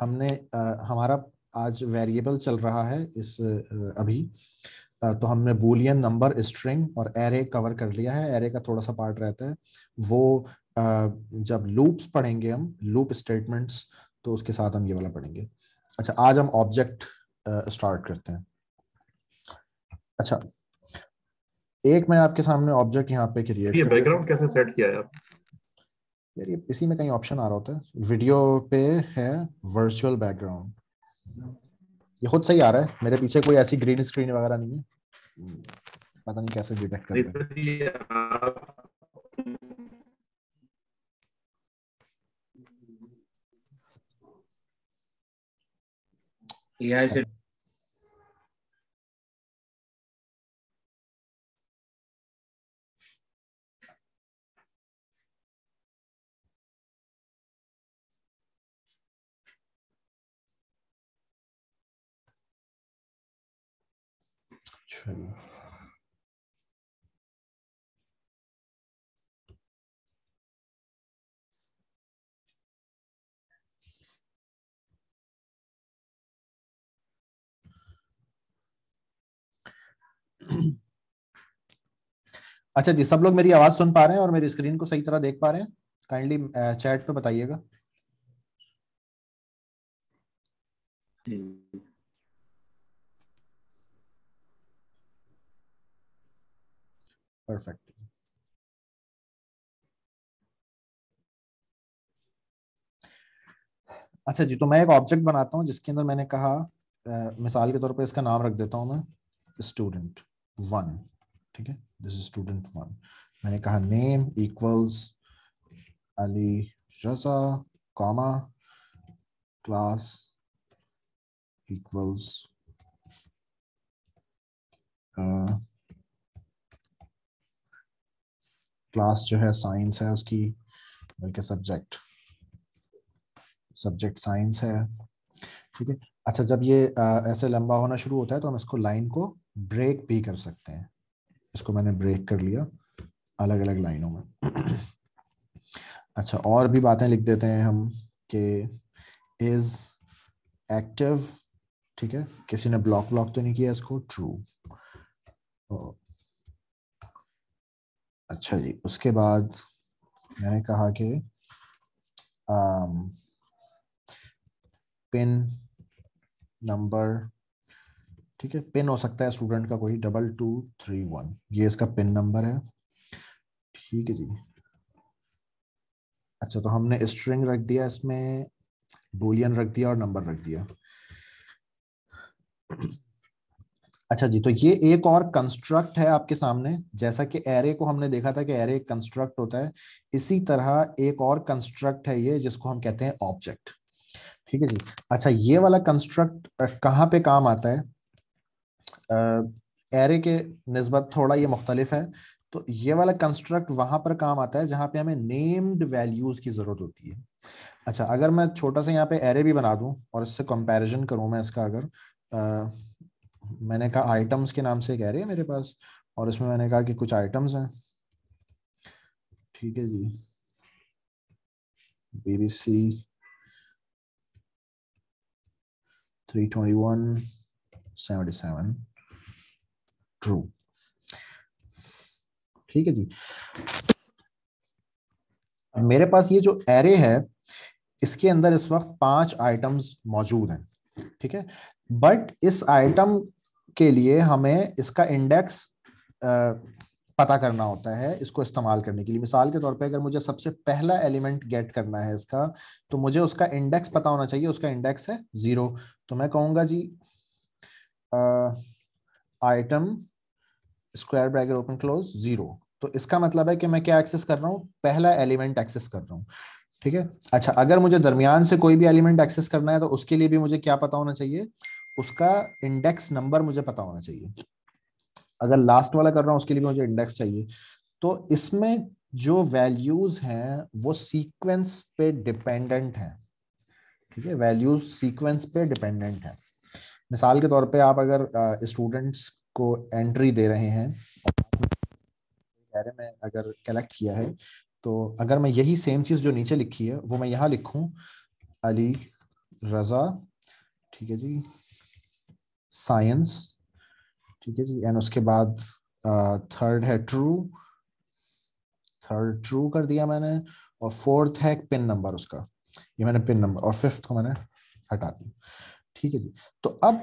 हमने आ, हमारा आज वेरिएबल चल रहा है इस अभी आ, तो हमने बूलियन नंबर स्ट्रिंग और एरे कवर कर लिया है एरे का थोड़ा सा पार्ट रहता है वो आ, जब लूप्स पढ़ेंगे हम लूप स्टेटमेंट्स तो उसके साथ हम ये वाला पढ़ेंगे अच्छा आज हम ऑब्जेक्ट स्टार्ट करते हैं अच्छा एक मैं आपके सामने ऑब्जेक्ट यहाँ पे क्रिएट बैकग्राउंड कैसे सेट किया है यार ये इसी में कहीं ऑप्शन आ रहा होता है वीडियो पे है वर्चुअल बैकग्राउंड ये खुद सही आ रहा है मेरे पीछे कोई ऐसी ग्रीन स्क्रीन वगैरह नहीं है पता नहीं कैसे डिटेक्ट कर रहे हैं अच्छा जी सब लोग मेरी आवाज सुन पा रहे हैं और मेरी स्क्रीन को सही तरह देख पा रहे हैं काइंडली चैट पे बताइएगा परफेक्ट अच्छा जी तो मैं एक ऑब्जेक्ट बनाता हूँ जिसके अंदर मैंने कहा मिसाल के तौर पर इसका नाम रख देता हूँ मैं स्टूडेंट वन ठीक है दिस इज स्टूडेंट वन मैंने कहा name equals Ali Raza comma class equals class जो है साइंस है उसकी बल्कि सब्जेक्ट सब्जेक्ट साइंस है ठीक है अच्छा जब ये आ, uh, ऐसे लंबा होना शुरू होता है तो हम इसको लाइन को ब्रेक भी कर सकते हैं इसको मैंने ब्रेक कर लिया अलग अलग लाइनों में अच्छा और भी बातें लिख देते हैं हम कि इज एक्टिव ठीक है किसी ने ब्लॉक ब्लॉक तो नहीं किया इसको ट्रू तो अच्छा जी उसके बाद मैंने कहा कि पिन um, नंबर ठीक है पिन हो सकता है स्टूडेंट का कोई डबल टू थ्री वन ये इसका पिन नंबर है ठीक है जी अच्छा तो हमने स्ट्रिंग रख दिया इसमें बोलियन रख दिया और नंबर रख दिया अच्छा जी तो ये एक और कंस्ट्रक्ट है आपके सामने जैसा कि एरे को हमने देखा था कि एरे एक कंस्ट्रक्ट होता है इसी तरह एक और कंस्ट्रक्ट है ये जिसको हम कहते हैं ऑब्जेक्ट ठीक है जी अच्छा ये वाला कंस्ट्रक्ट कहाँ पे काम आता है एरे के नस्बत थोड़ा ये मुख्तलिफ है तो ये वाला कंस्ट्रक्ट वहां पर काम आता है जहां पे हमें नेम्ड वैल्यूज़ की ज़रूरत होती है अच्छा अगर मैं छोटा सा यहाँ पे एरे भी बना दू और इससे कंपैरिजन करूं मैं इसका अगर आ, मैंने कहा आइटम्स के नाम से एक एरे है मेरे पास और इसमें मैंने कहा कि कुछ आइटम्स हैं ठीक है जी B B C three twenty one 77 true ठीक है जी मेरे पास ये जो एरे है इसके अंदर इस वक्त पांच आइटम्स मौजूद हैं ठीक है बट इस आइटम के लिए हमें इसका इंडेक्स पता करना होता है इसको इस्तेमाल करने के लिए मिसाल के तौर पे अगर मुझे सबसे पहला एलिमेंट गेट करना है इसका तो मुझे उसका इंडेक्स पता होना चाहिए उसका इंडेक्स है ज़ीरो तो मैं कहूंगा जी item square bracket open close zero तो इसका मतलब है कि मैं क्या एक्सेस कर रहा हूँ पहला एलिमेंट एक्सेस कर रहा हूँ ठीक है अच्छा अगर मुझे दरमियान से कोई भी एलिमेंट एक्सेस करना है तो उसके लिए भी मुझे क्या पता होना चाहिए उसका इंडेक्स नंबर मुझे पता होना चाहिए अगर लास्ट वाला कर रहा हूँ उसके लिए भी मुझे इंडेक्स चाहिए तो इसमें जो वैल्यूज हैं वो सीक्वेंस पे डिपेंडेंट हैं ठीक है वैल्यूज सीक्वेंस पे डिपेंडेंट है मिसाल के तौर पे आप अगर स्टूडेंट्स को एंट्री दे रहे हैं में अगर कलेक्ट किया है तो अगर मैं यही सेम चीज़ जो नीचे लिखी है वो मैं यहाँ लिखूं अली रज़ा ठीक है जी साइंस ठीक है जी एंड उसके बाद थर्ड है ट्रू थर्ड ट्रू कर दिया मैंने और फोर्थ है पिन नंबर उसका ये मैंने पिन नंबर और फिफ्थ को मैंने हटा दिया ठीक है जी तो अब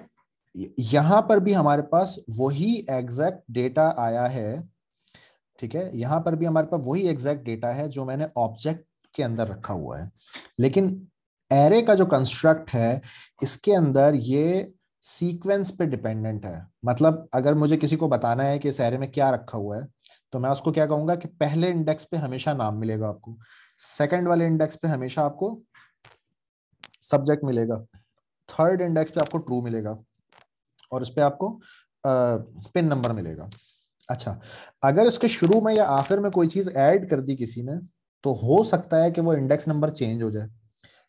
यहां पर भी हमारे पास वही एग्जैक्ट डेटा आया है ठीक है यहां पर भी हमारे पास वही एग्जैक्ट डेटा है जो मैंने ऑब्जेक्ट के अंदर रखा हुआ है लेकिन एरे का जो कंस्ट्रक्ट है इसके अंदर ये सीक्वेंस पे डिपेंडेंट है मतलब अगर मुझे किसी को बताना है कि इस एरे में क्या रखा हुआ है तो मैं उसको क्या कहूंगा कि पहले इंडेक्स पे हमेशा नाम मिलेगा आपको सेकंड वाले इंडेक्स पे हमेशा आपको सब्जेक्ट मिलेगा थर्ड इंडेक्स पे आपको ट्रू मिलेगा और उस पर आपको पिन नंबर मिलेगा अच्छा अगर इसके शुरू में या आखिर में कोई चीज ऐड कर दी किसी ने तो हो सकता है कि वो इंडेक्स नंबर चेंज हो जाए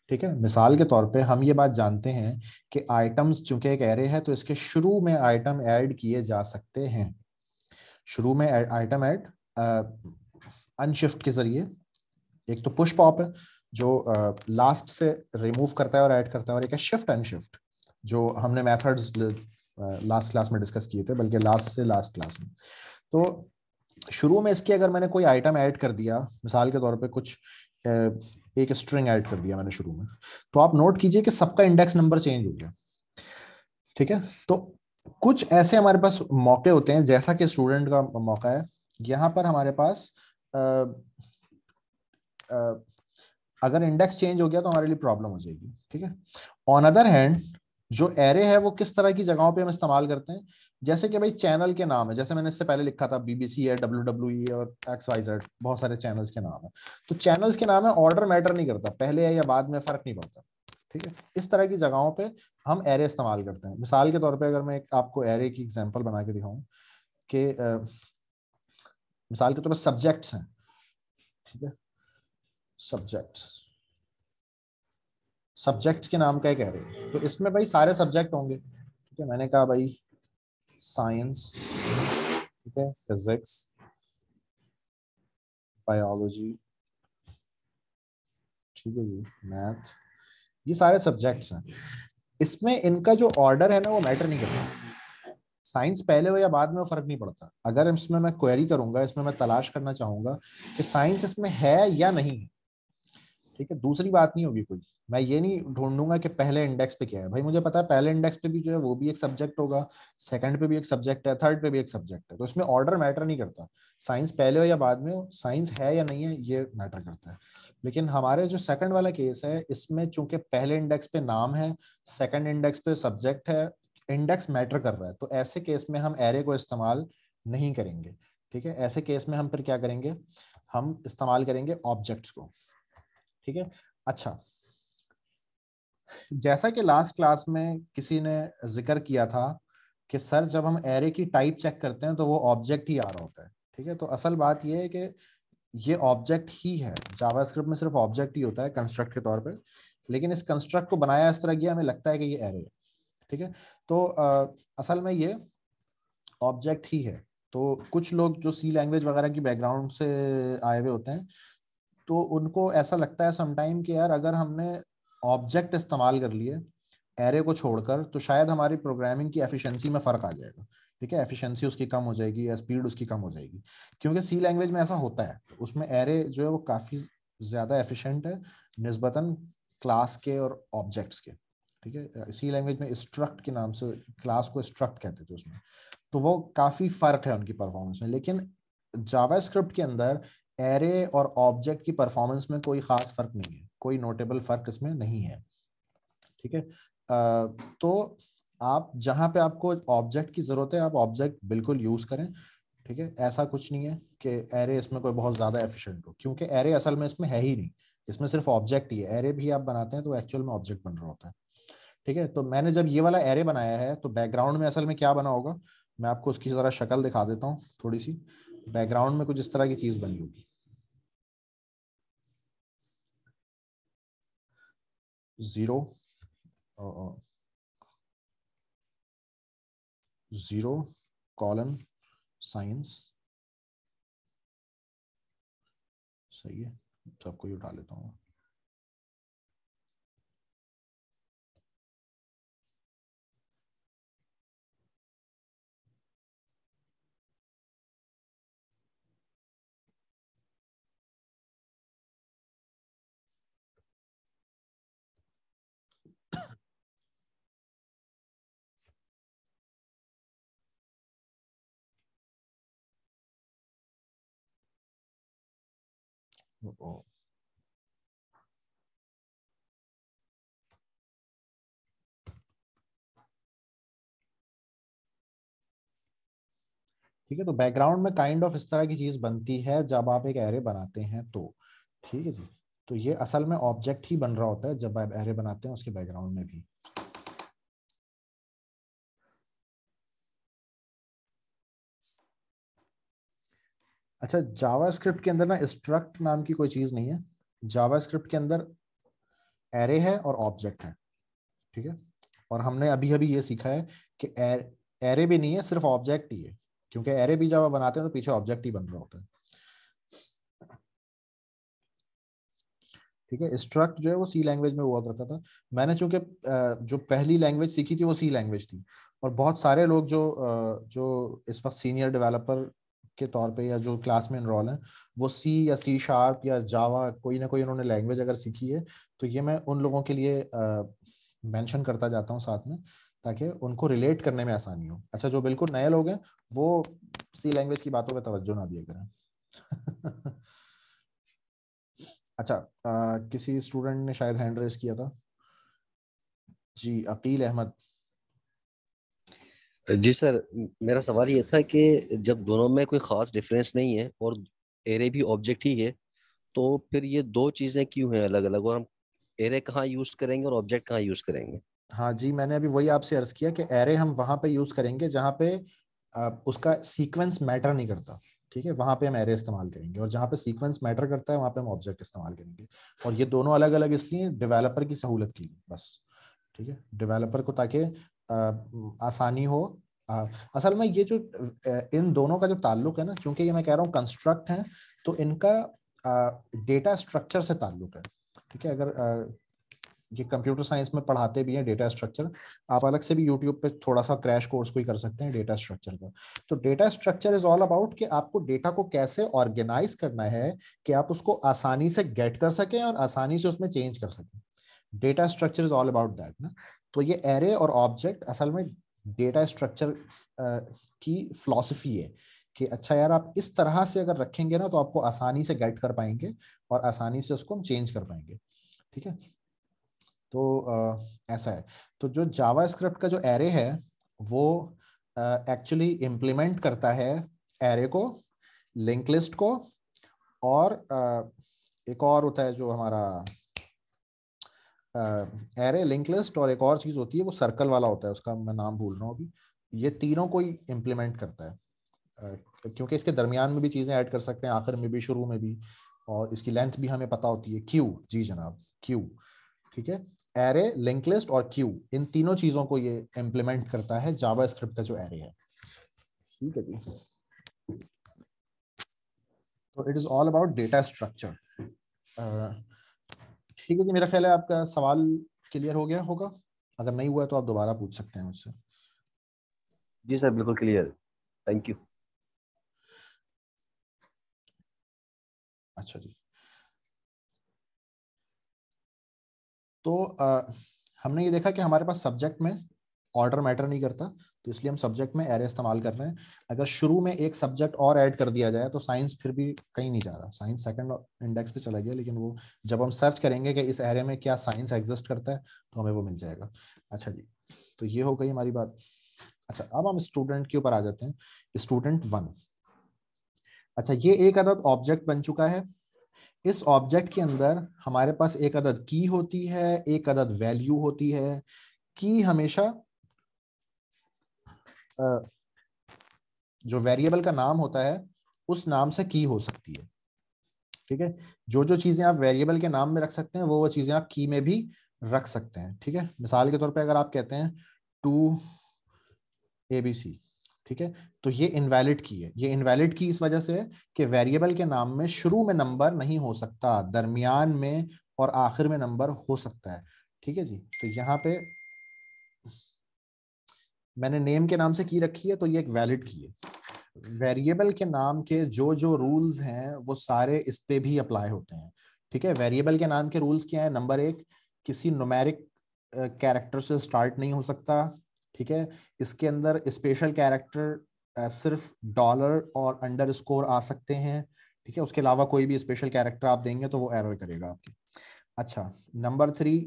ठीक है मिसाल के तौर पे हम ये बात जानते हैं कि आइटम्स चूंकि एक एरे है तो इसके शुरू में आइटम ऐड किए जा सकते हैं शुरू में आइटम ऐड अनशिफ्ट के जरिए एक तो पुष्प ऑप है जो लास्ट uh, से रिमूव करता है और ऐड करता है और एक है शिफ्ट एंड शिफ्ट जो हमने मेथड्स लास्ट क्लास में डिस्कस किए थे बल्कि लास्ट से लास्ट क्लास में तो शुरू में इसके अगर मैंने कोई आइटम ऐड कर दिया मिसाल के तौर पे कुछ एक स्ट्रिंग ऐड कर दिया मैंने शुरू में तो आप नोट कीजिए कि सबका इंडेक्स नंबर चेंज हो गया ठीक है तो कुछ ऐसे हमारे पास मौके होते हैं जैसा कि स्टूडेंट का मौका है यहाँ पर हमारे पास आ, आ, अगर इंडेक्स चेंज हो गया तो हमारे लिए प्रॉब्लम हो जाएगी ठीक है ऑन अदर हैंड जो एरे है वो किस तरह की जगहों पे हम इस्तेमाल करते हैं जैसे कि भाई चैनल के नाम है जैसे मैंने इससे पहले लिखा था बीबीसी है डब्ल्यू डब्ल्यू e और एक्स वाई जेड बहुत सारे चैनल्स के नाम है तो चैनल्स के नाम है ऑर्डर मैटर नहीं करता पहले है या बाद में फर्क नहीं पड़ता ठीक है इस तरह की जगहों पर हम एरे इस्तेमाल करते हैं मिसाल के तौर पर अगर मैं आपको एरे की एग्जाम्पल बना के दिखाऊँ कि मिसाल के तौर पर सब्जेक्ट्स हैं ठीक है सब्जेक्ट्स सब्जेक्ट्स के नाम का ही कह रहे तो इसमें भाई सारे सब्जेक्ट होंगे ठीक है मैंने कहा भाई साइंस ठीक है फिजिक्स बायोलॉजी ठीक है जी मैथ ये सारे सब्जेक्ट्स हैं इसमें इनका जो ऑर्डर है ना वो मैटर नहीं करता साइंस पहले हो या बाद में फर्क नहीं पड़ता अगर इसमें मैं क्वेरी करूंगा इसमें मैं तलाश करना चाहूंगा कि साइंस इसमें है या नहीं है ठीक है दूसरी बात नहीं होगी कोई मैं ये नहीं ढूंढूंगा कि पहले इंडेक्स पे क्या है भाई मुझे पता है पहले इंडेक्स पे भी जो है वो भी एक सब्जेक्ट होगा सेकंड पे भी एक सब्जेक्ट है थर्ड पे भी एक सब्जेक्ट है तो इसमें ऑर्डर मैटर नहीं करता साइंस पहले हो या बाद में हो साइंस है या नहीं है ये मैटर करता है लेकिन हमारे जो सेकंड वाला केस है इसमें चूंकि पहले इंडेक्स पे नाम है सेकेंड इंडेक्स पे सब्जेक्ट है इंडेक्स मैटर कर रहा है तो ऐसे केस में हम एरे को इस्तेमाल नहीं करेंगे ठीक है ऐसे केस में हम फिर क्या करेंगे हम इस्तेमाल करेंगे ऑब्जेक्ट्स को ठीक है अच्छा जैसा कि लास्ट क्लास में किसी ने जिक्र किया था कि सर जब हम एरे की टाइप चेक करते हैं तो वो ऑब्जेक्ट ही आ रहा होता है ठीक है तो असल बात ये है कि ये ऑब्जेक्ट ही है जावास्क्रिप्ट में सिर्फ ऑब्जेक्ट ही होता है कंस्ट्रक्ट के तौर पर लेकिन इस कंस्ट्रक्ट को बनाया इस तरह गया हमें लगता है कि ये एरे है ठीक है तो आ, असल में ये ऑब्जेक्ट ही है तो कुछ लोग जो सी लैंग्वेज वगैरह की बैकग्राउंड से आए हुए होते हैं तो उनको ऐसा लगता है समटाइम कि यार अगर हमने ऑब्जेक्ट इस्तेमाल कर लिए एरे को छोड़कर तो शायद हमारी प्रोग्रामिंग की एफिशिएंसी में फ़र्क आ जाएगा ठीक है एफिशिएंसी उसकी कम हो जाएगी या स्पीड उसकी कम हो जाएगी क्योंकि सी लैंग्वेज में ऐसा होता है तो उसमें एरे जो है वो काफ़ी ज़्यादा एफिशिएंट है नस्बता क्लास के और ऑब्जेक्ट्स के ठीक है सी लैंग्वेज में स्ट्रक्ट के नाम से क्लास को स्ट्रक्ट कहते थे उसमें तो वो काफ़ी फ़र्क है उनकी परफॉर्मेंस में लेकिन जावा के अंदर एरे और ऑब्जेक्ट की परफॉर्मेंस में कोई खास फर्क नहीं है कोई नोटेबल फर्क इसमें नहीं है ठीक है तो आप जहां पे आपको ऑब्जेक्ट की ज़रूरत है आप ऑब्जेक्ट बिल्कुल यूज़ करें ठीक है ऐसा कुछ नहीं है कि एरे इसमें कोई बहुत ज़्यादा एफिशिएंट हो क्योंकि एरे असल में इसमें है ही नहीं इसमें सिर्फ ऑब्जेक्ट ही है एरे भी आप बनाते हैं तो एक्चुअल में ऑब्जेक्ट बन रहा होता है ठीक है तो मैंने जब ये वाला एरे बनाया है तो बैकग्राउंड में असल में क्या बना होगा मैं आपको उसकी ज़रा शक्ल दिखा देता हूँ थोड़ी सी बैकग्राउंड में कुछ इस तरह की चीज बनी होगी जीरो जीरो कॉलन साइंस सही है सबको तो ये उठा लेता हूँ ठीक है तो बैकग्राउंड में काइंड kind ऑफ of इस तरह की चीज बनती है जब आप एक एरे बनाते हैं तो ठीक है जी तो ये असल में ऑब्जेक्ट ही बन रहा होता है जब आप एरे बनाते हैं उसके बैकग्राउंड में भी अच्छा जावास्क्रिप्ट के अंदर ना स्ट्रक्ट नाम की कोई चीज नहीं है जावास्क्रिप्ट के अंदर एरे है और ऑब्जेक्ट है ठीक है और हमने अभी अभी ये सीखा है कि एरे भी नहीं है सिर्फ ऑब्जेक्ट ही है क्योंकि एरे भी जब बनाते हैं तो पीछे ऑब्जेक्ट ही बन रहा होता है ठीक है स्ट्रक्ट जो है वो सी लैंग्वेज में हुआ करता था मैंने चूंकि जो पहली लैंग्वेज सीखी थी वो सी लैंग्वेज थी और बहुत सारे लोग जो जो इस वक्त सीनियर डेवलपर के तौर पे या जो क्लास में इनरोल हैं वो सी या सी शार्प या जावा कोई ना कोई उन्होंने लैंग्वेज अगर सीखी है तो ये मैं उन लोगों के लिए मेंशन करता जाता हूँ साथ में ताकि उनको रिलेट करने में आसानी हो अच्छा जो बिल्कुल नए लोग हैं वो सी लैंग्वेज की बातों पर तवज्जो ना दिया करें अच्छा आ, किसी स्टूडेंट ने शायद हैंड रेस किया था जी अकील अहमद जी सर मेरा सवाल ये था कि जब दोनों में कोई खास डिफरेंस नहीं है और एरे भी ऑब्जेक्ट ही है तो फिर ये दो चीजें क्यों हैं अलग अलग और हम एरे कहाँ यूज करेंगे और ऑब्जेक्ट कहाँ यूज करेंगे हाँ जी मैंने अभी वही आपसे अर्ज किया कि एरे हम वहां पे यूज करेंगे जहाँ पे उसका सीक्वेंस मैटर नहीं करता ठीक है वहां पे हम एरे इस्तेमाल करेंगे और जहाँ पे सीक्वेंस मैटर करता है वहां पे हम ऑब्जेक्ट इस्तेमाल करेंगे और ये दोनों अलग अलग इसलिए डेवलपर की सहूलत के लिए बस ठीक है डेवलपर को ताकि आसानी हो आ, असल में ये जो इन दोनों का जो ताल्लुक है ना क्योंकि ये मैं कह रहा हूँ कंस्ट्रक्ट है तो इनका डेटा स्ट्रक्चर से ताल्लुक है ठीक है अगर आ, ये कंप्यूटर साइंस में पढ़ाते भी हैं डेटा स्ट्रक्चर आप अलग से भी यूट्यूब पे थोड़ा सा क्रैश कोर्स कोई कर सकते हैं डेटा स्ट्रक्चर का तो data structure is all about कि आपको डेटा को कैसे ऑर्गेनाइज करना है कि आप उसको आसानी से गेट कर सकें और आसानी से उसमें चेंज कर सकें data structure is all about that ना तो ये एरे और ऑब्जेक्ट असल में डेटा स्ट्रक्चर की फिलोसफी है कि अच्छा यार आप इस तरह से अगर रखेंगे ना तो आपको आसानी से गेट कर पाएंगे और आसानी से उसको हम चेंज कर पाएंगे ठीक है तो आ, ऐसा है तो जो जावा स्क्रिप्ट का जो एरे है वो एक्चुअली इम्प्लीमेंट करता है एरे को लिंक लिस्ट को और आ, एक और होता है जो हमारा एरे लिंक लिस्ट और एक और चीज़ होती है वो सर्कल वाला होता है उसका मैं नाम भूल रहा हूँ अभी ये तीनों को ही इम्प्लीमेंट करता है uh, क्योंकि इसके दरमियान में भी चीज़ें ऐड कर सकते हैं आखिर में भी शुरू में भी और इसकी लेंथ भी हमें पता होती है क्यू जी जनाब क्यू ठीक है एरे लिंक लिस्ट और क्यू इन तीनों चीज़ों को ये इम्प्लीमेंट करता है जावा स्क्रिप्ट का जो एरे है ठीक है जी तो it is all about data structure ठीक है जी मेरा ख्याल है आपका सवाल क्लियर हो गया होगा अगर नहीं हुआ तो आप दोबारा पूछ सकते हैं मुझसे जी सर बिल्कुल क्लियर थैंक यू अच्छा जी तो आ, हमने ये देखा कि हमारे पास सब्जेक्ट में ऑर्डर मैटर नहीं करता तो इसलिए हम सब्जेक्ट में एरे इस्तेमाल कर रहे हैं अगर शुरू में एक सब्जेक्ट और ऐड कर दिया जाए तो साइंस फिर भी कहीं नहीं जा रहा साइंस सेकंड इंडेक्स पे चला गया लेकिन वो जब हम सर्च करेंगे कि इस एरे में क्या साइंस एग्जिस्ट करता है तो हमें वो मिल जाएगा अच्छा जी तो ये हो गई हमारी बात अच्छा अब हम स्टूडेंट के ऊपर आ जाते हैं स्टूडेंट वन अच्छा ये एक अदद ऑब्जेक्ट बन चुका है इस ऑब्जेक्ट के अंदर हमारे पास एक अदद की होती है एक अदद वैल्यू होती है की हमेशा जो वेरिएबल का नाम होता है उस नाम से की हो सकती है ठीक है जो जो चीज़ें आप वेरिएबल के नाम में रख सकते हैं वो वो चीज़ें आप की में भी रख सकते हैं ठीक है मिसाल के तौर पे अगर आप कहते हैं टू ए बी सी ठीक है तो ये इनवैलिड की है ये इनवैलिड की इस वजह से है कि वेरिएबल के नाम में शुरू में नंबर नहीं हो सकता दरमियान में और आखिर में नंबर हो सकता है ठीक है जी तो यहाँ पे मैंने नेम के नाम से की रखी है तो ये एक वैलिड की है वेरिएबल के नाम के जो जो रूल्स हैं वो सारे इस पे भी अप्लाई होते हैं ठीक है वेरिएबल के नाम के रूल्स क्या है नंबर एक किसी नोमेरिक कैरेक्टर से स्टार्ट नहीं हो सकता ठीक है इसके अंदर स्पेशल कैरेक्टर सिर्फ डॉलर और अंडर स्कोर आ सकते हैं ठीक है उसके अलावा कोई भी स्पेशल कैरेक्टर आप देंगे तो वो एरर करेगा आपकी अच्छा नंबर थ्री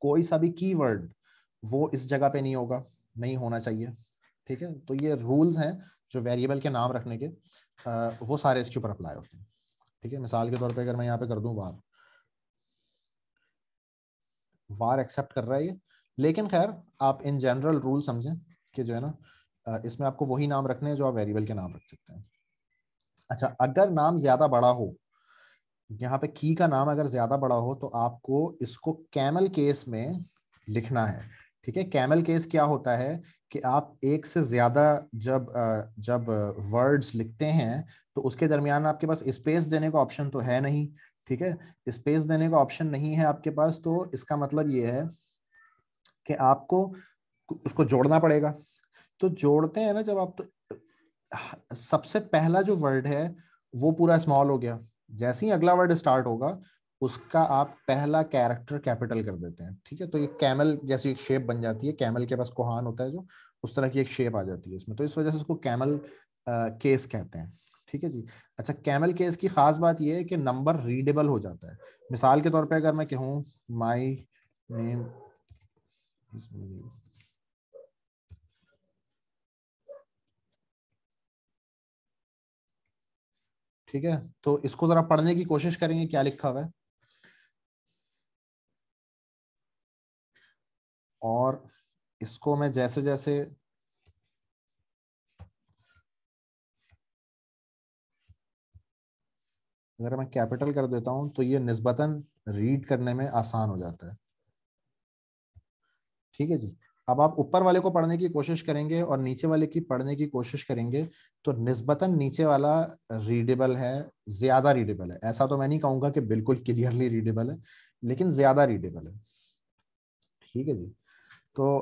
कोई सा भी कीवर्ड वो इस जगह पे नहीं होगा नहीं होना चाहिए ठीक है तो ये रूल्स हैं जो वेरिएबल के नाम रखने के आ, वो सारे इसके ऊपर अप्लाई होते हैं ठीक है मिसाल के तौर पे अगर मैं यहाँ पे कर दूं वार वार एक्सेप्ट कर रहा है ये लेकिन खैर आप इन जनरल रूल समझें कि जो है ना इसमें आपको वही नाम रखने हैं जो आप वेरिएबल के नाम रख सकते हैं अच्छा अगर नाम ज़्यादा बड़ा हो यहाँ पे की का नाम अगर ज़्यादा बड़ा हो तो आपको इसको कैमल केस में लिखना है ठीक है कैमल केस क्या होता है कि आप एक से ज्यादा जब जब वर्ड्स लिखते हैं तो उसके दरमियान आपके पास स्पेस देने का ऑप्शन तो है नहीं ठीक है स्पेस देने का ऑप्शन नहीं है आपके पास तो इसका मतलब ये है कि आपको उसको जोड़ना पड़ेगा तो जोड़ते हैं ना जब आप तो सबसे पहला जो वर्ड है वो पूरा स्मॉल हो गया जैसे ही अगला वर्ड स्टार्ट होगा उसका आप पहला कैरेक्टर कैपिटल कर देते हैं ठीक है तो ये कैमल जैसी एक शेप बन जाती है कैमल के पास कोहान होता है जो उस तरह की एक शेप आ जाती है इसमें तो इस वजह से उसको कैमल केस कहते हैं ठीक है जी अच्छा कैमल केस की खास बात यह है कि नंबर रीडेबल हो जाता है मिसाल के तौर पर अगर मैं कहूँ माई नेम ठीक है तो इसको जरा पढ़ने की कोशिश करेंगे क्या लिखा हुआ है और इसको मैं जैसे जैसे अगर मैं कैपिटल कर देता हूं तो ये निस्बतन रीड करने में आसान हो जाता है ठीक है जी अब आप ऊपर वाले को पढ़ने की कोशिश करेंगे और नीचे वाले की पढ़ने की कोशिश करेंगे तो निस्बतन नीचे वाला रीडेबल है ज्यादा रीडेबल है ऐसा तो मैं नहीं कहूंगा कि बिल्कुल क्लियरली रीडेबल है लेकिन ज्यादा रीडेबल है ठीक है जी तो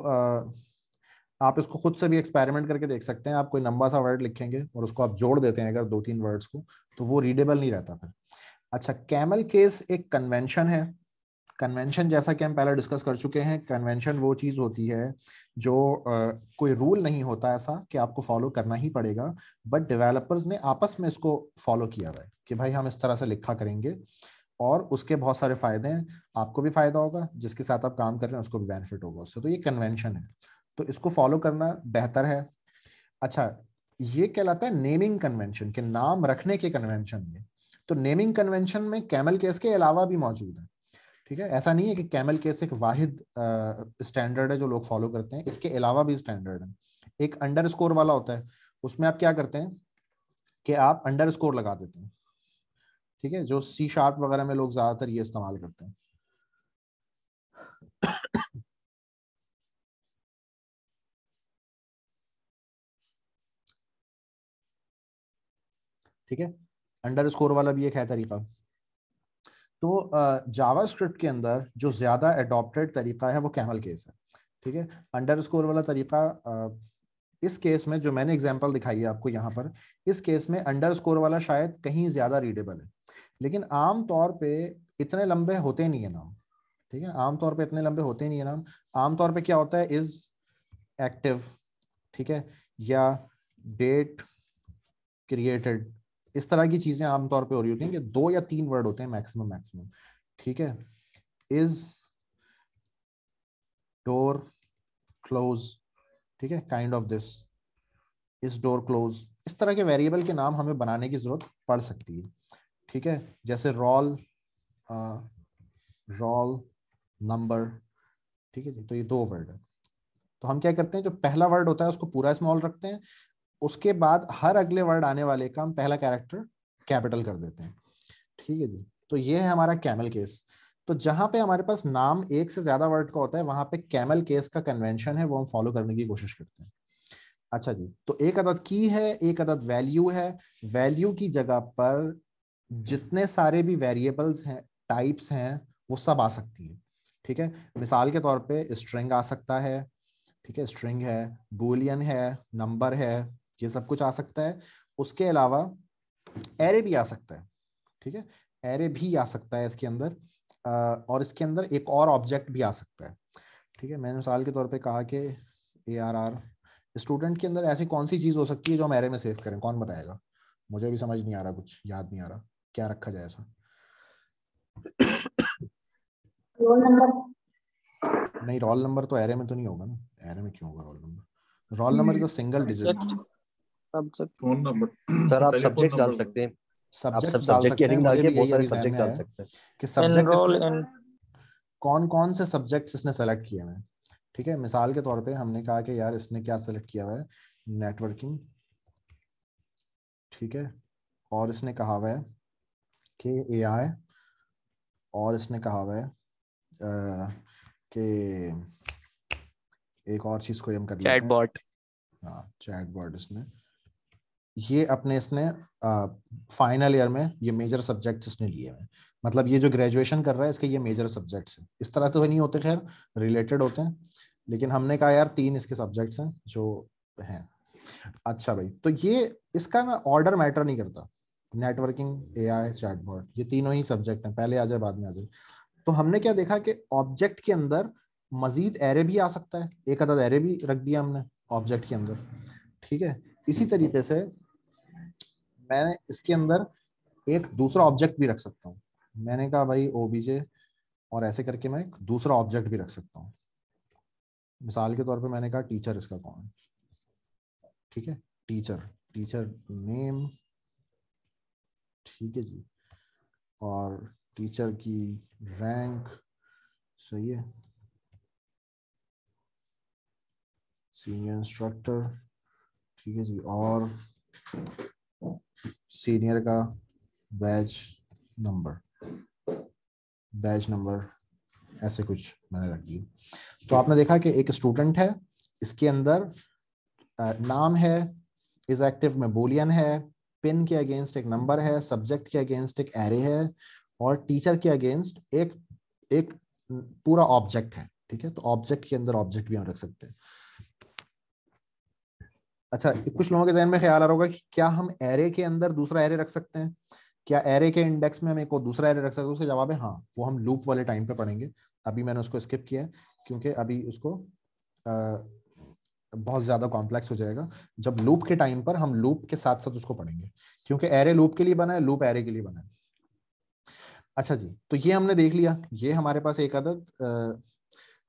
आप इसको खुद से भी एक्सपेरिमेंट करके देख सकते हैं आप कोई लंबा सा वर्ड लिखेंगे और उसको आप जोड़ देते हैं अगर दो तीन वर्ड्स को तो वो रीडेबल नहीं रहता फिर अच्छा कैमल केस एक कन्वेंशन है कन्वेंशन जैसा कि हम पहले डिस्कस कर चुके हैं कन्वेंशन वो चीज़ होती है जो आ, कोई रूल नहीं होता ऐसा कि आपको फॉलो करना ही पड़ेगा बट डेवलपर्स ने आपस में इसको फॉलो किया हुआ है कि भाई हम इस तरह से लिखा करेंगे और उसके बहुत सारे फायदे हैं आपको भी फायदा होगा जिसके साथ आप काम कर रहे हैं उसको भी बेनिफिट होगा उससे तो ये कन्वेंशन है तो इसको फॉलो करना बेहतर है अच्छा ये कहलाता है नेमिंग कन्वेंशन के नाम रखने के कन्वेंशन में तो नेमिंग कन्वेंशन में कैमल केस के अलावा भी मौजूद है ठीक है ऐसा नहीं है कि कैमल केस एक वाहिद स्टैंडर्ड है जो लोग फॉलो करते हैं इसके अलावा भी स्टैंडर्ड है एक अंडर स्कोर वाला होता है उसमें आप क्या करते हैं कि आप अंडर स्कोर लगा देते हैं ठीक है जो सी शार्प वगैरह में लोग ज़्यादातर ये इस्तेमाल करते हैं ठीक है अंडर स्कोर वाला भी एक है तरीका तो जावा स्क्रिप्ट के अंदर जो ज़्यादा एडॉप्टेड तरीका है वो कैमल केस है ठीक है अंडर स्कोर वाला तरीका इस केस में जो मैंने एग्जांपल दिखाई है आपको यहाँ पर इस केस में अंडर स्कोर वाला शायद कहीं ज़्यादा रीडेबल है लेकिन आम तौर पे इतने लंबे होते नहीं है नाम ठीक है आमतौर पे इतने लंबे होते नहीं है नाम आमतौर पे क्या होता है इज एक्टिव ठीक है या डेट क्रिएटेड इस तरह की चीजें आमतौर पे हो रही होती हैं कि दो या तीन वर्ड होते हैं मैक्सिमम मैक्सिमम ठीक है इज डोर क्लोज ठीक है kind of this is door close इस तरह के वेरिएबल के नाम हमें बनाने की जरूरत पड़ सकती है ठीक है जैसे रोल रोल नंबर ठीक है जी तो ये दो वर्ड है तो हम क्या करते हैं जो पहला वर्ड होता है उसको पूरा स्मॉल रखते हैं उसके बाद हर अगले वर्ड आने वाले का हम पहला कैरेक्टर कैपिटल कर देते हैं ठीक है जी तो ये है हमारा कैमल केस तो जहां पे हमारे पास नाम एक से ज्यादा वर्ड का होता है वहां पे कैमल केस का कन्वेंशन है वो हम फॉलो करने की कोशिश करते हैं अच्छा जी तो एक अदद की है एक अदद वैल्यू है वैल्यू की जगह पर जितने सारे भी वेरिएबल्स हैं टाइप्स हैं वो सब आ सकती हैं ठीक है मिसाल के तौर पे स्ट्रिंग आ सकता है ठीक है स्ट्रिंग है बोलियन है नंबर है ये सब कुछ आ सकता है उसके अलावा एरे भी आ सकता है ठीक है एरे भी आ सकता है इसके अंदर और इसके अंदर एक और ऑब्जेक्ट भी आ सकता है ठीक है मैंने मिसाल के तौर पे कहा कि ए आर आर स्टूडेंट के अंदर ऐसी कौन सी चीज़ हो सकती है जो हम एरे में सेव करें कौन बताएगा मुझे भी समझ नहीं आ रहा कुछ याद नहीं आ रहा क्या रखा जाए ऐसा रोल नंबर नहीं रोल नंबर तो एरे में तो नहीं होगा ना एरे में क्यों होगा roll number roll number is a single digit subject phone number sir आप सब्जेक्ट डाल सकते हैं सब सब्जेक्ट की हेडिंग डाल के बहुत सारे सब्जेक्ट डाल सकते हैं कि सब्जेक्ट रोल कौन कौन से सब्जेक्ट्स इसने सेलेक्ट किए हैं ठीक है मिसाल के तौर पे हमने कहा कि यार इसने क्या सेलेक्ट किया हुआ है नेटवर्किंग ठीक है और इसने कहा हुआ है कि आई और इसने कहा हुआ है कि एक और चीज को एम कर लिया चैटबॉट हाँ चैटबॉट इसने ये अपने इसने फाइनल ईयर में ये मेजर सब्जेक्ट्स इसने लिए हैं मतलब ये जो ग्रेजुएशन कर रहा है इसके ये मेजर सब्जेक्ट्स हैं इस तरह तो नहीं होते खैर रिलेटेड होते हैं लेकिन हमने कहा यार तीन इसके सब्जेक्ट्स हैं जो हैं अच्छा भाई तो ये इसका ना ऑर्डर मैटर नहीं करता नेटवर्किंग ए आई चैटबॉट ये तीनों ही सब्जेक्ट हैं पहले आ जाए बाद में आ जाए तो हमने क्या देखा कि ऑब्जेक्ट के अंदर मजीद एरे भी आ सकता है एक अदद एरे भी रख दिया हमने ऑब्जेक्ट के अंदर ठीक है इसी तरीके से मैंने इसके अंदर एक दूसरा ऑब्जेक्ट भी रख सकता हूँ मैंने कहा भाई ओ और ऐसे करके मैं एक दूसरा ऑब्जेक्ट भी रख सकता हूँ मिसाल के तौर पे मैंने कहा टीचर इसका कौन है ठीक है टीचर टीचर नेम ठीक है जी और टीचर की रैंक सही है सीनियर इंस्ट्रक्टर ठीक है जी और सीनियर का बैच नंबर बैच नंबर ऐसे कुछ मैंने रख दिया तो आपने देखा कि एक स्टूडेंट है इसके अंदर नाम है इज एक्टिव में बोलियन है पिन के अगेंस्ट एक नंबर है सब्जेक्ट के अगेंस्ट एक एरे है और टीचर के अगेंस्ट एक एक पूरा ऑब्जेक्ट है ठीक है तो ऑब्जेक्ट के अंदर ऑब्जेक्ट भी हम रख सकते हैं अच्छा कुछ लोगों के जहन में ख्याल आ रहा होगा कि क्या हम एरे के अंदर दूसरा एरे रख सकते हैं क्या एरे के इंडेक्स में हम एक दूसरा एरे रख सकते हैं उसका जवाब है हाँ वो हम लूप वाले टाइम पे पढ़ेंगे अभी मैंने उसको स्किप किया है क्योंकि अभी उसको आ, बहुत ज्यादा कॉम्प्लेक्स हो जाएगा जब लूप के टाइम पर हम लूप के साथ साथ उसको पढ़ेंगे क्योंकि एरे लूप के लिए बना है लूप एरे के लिए बना है अच्छा जी तो ये हमने देख लिया ये हमारे पास एक अदद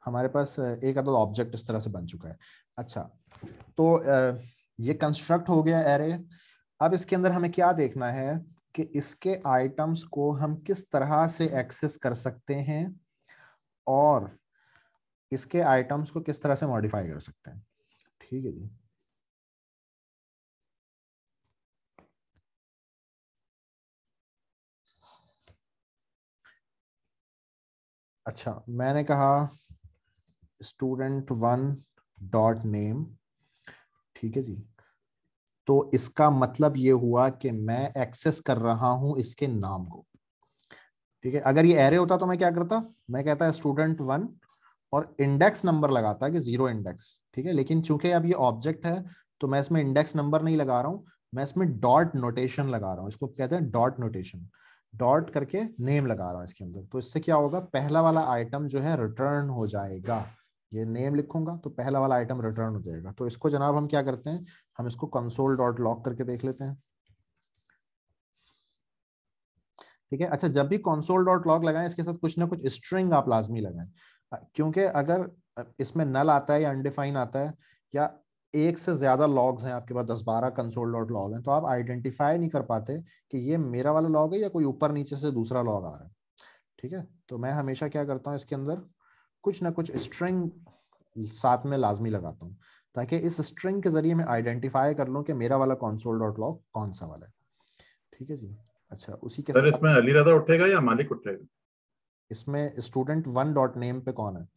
हमारे पास एक अदद ऑब्जेक्ट इस तरह से बन चुका है अच्छा तो आ, ये कंस्ट्रक्ट हो गया एरे अब इसके अंदर हमें क्या देखना है कि इसके आइटम्स को हम किस तरह से एक्सेस कर सकते हैं और इसके आइटम्स को किस तरह से मॉडिफाई कर सकते हैं ठीक है जी अच्छा मैंने कहा स्टूडेंट वन डॉट नेम ठीक है जी तो इसका मतलब ये हुआ कि मैं एक्सेस कर रहा हूं इसके नाम को ठीक है अगर ये एरे होता तो मैं क्या करता मैं कहता स्टूडेंट वन और इंडेक्स नंबर लगाता कि जीरो इंडेक्स ठीक है लेकिन चूंकि अब ये ऑब्जेक्ट है तो मैं इसमें इंडेक्स नंबर नहीं लगा रहा हूँ मैं इसमें डॉट नोटेशन लगा रहा हूँ इसको कहते हैं डॉट नोटेशन डॉट करके नेम लगा रहा हूँ इसके अंदर तो इससे क्या होगा पहला वाला आइटम जो है रिटर्न हो जाएगा ये नेम लिखूंगा तो पहला वाला आइटम रिटर्न हो जाएगा तो इसको जनाब हम क्या करते हैं हम इसको कंसोल डॉट लॉक करके देख लेते हैं ठीक है अच्छा जब भी कंसोल डॉट लॉक लगाएं इसके साथ कुछ ना कुछ स्ट्रिंग आप लाजमी लगाएं क्योंकि अगर इसमें नल आता है या अनडिफाइन आता है या एक से ज्यादा लॉग्स हैं आपके पास दस बारह कंसोल डॉट लॉग हैं तो आप आइडेंटिफाई नहीं कर पाते कि ये मेरा वाला लॉग है या कोई ऊपर नीचे से दूसरा लॉग आ रहा है ठीक है तो मैं हमेशा क्या करता हूँ इसके अंदर कुछ ना कुछ स्ट्रिंग साथ में लाजमी लगाता हूँ ताकि इस स्ट्रिंग के जरिए मैं आइडेंटिफाई कर लूँ कि मेरा वाला कंसोल डॉट लॉग कौन सा वाला है ठीक है जी अच्छा उसी के साथ इसमें अली उठेगा या मालिक उठेगा इसमें स्टूडेंट वन डॉट नेम पे कौन है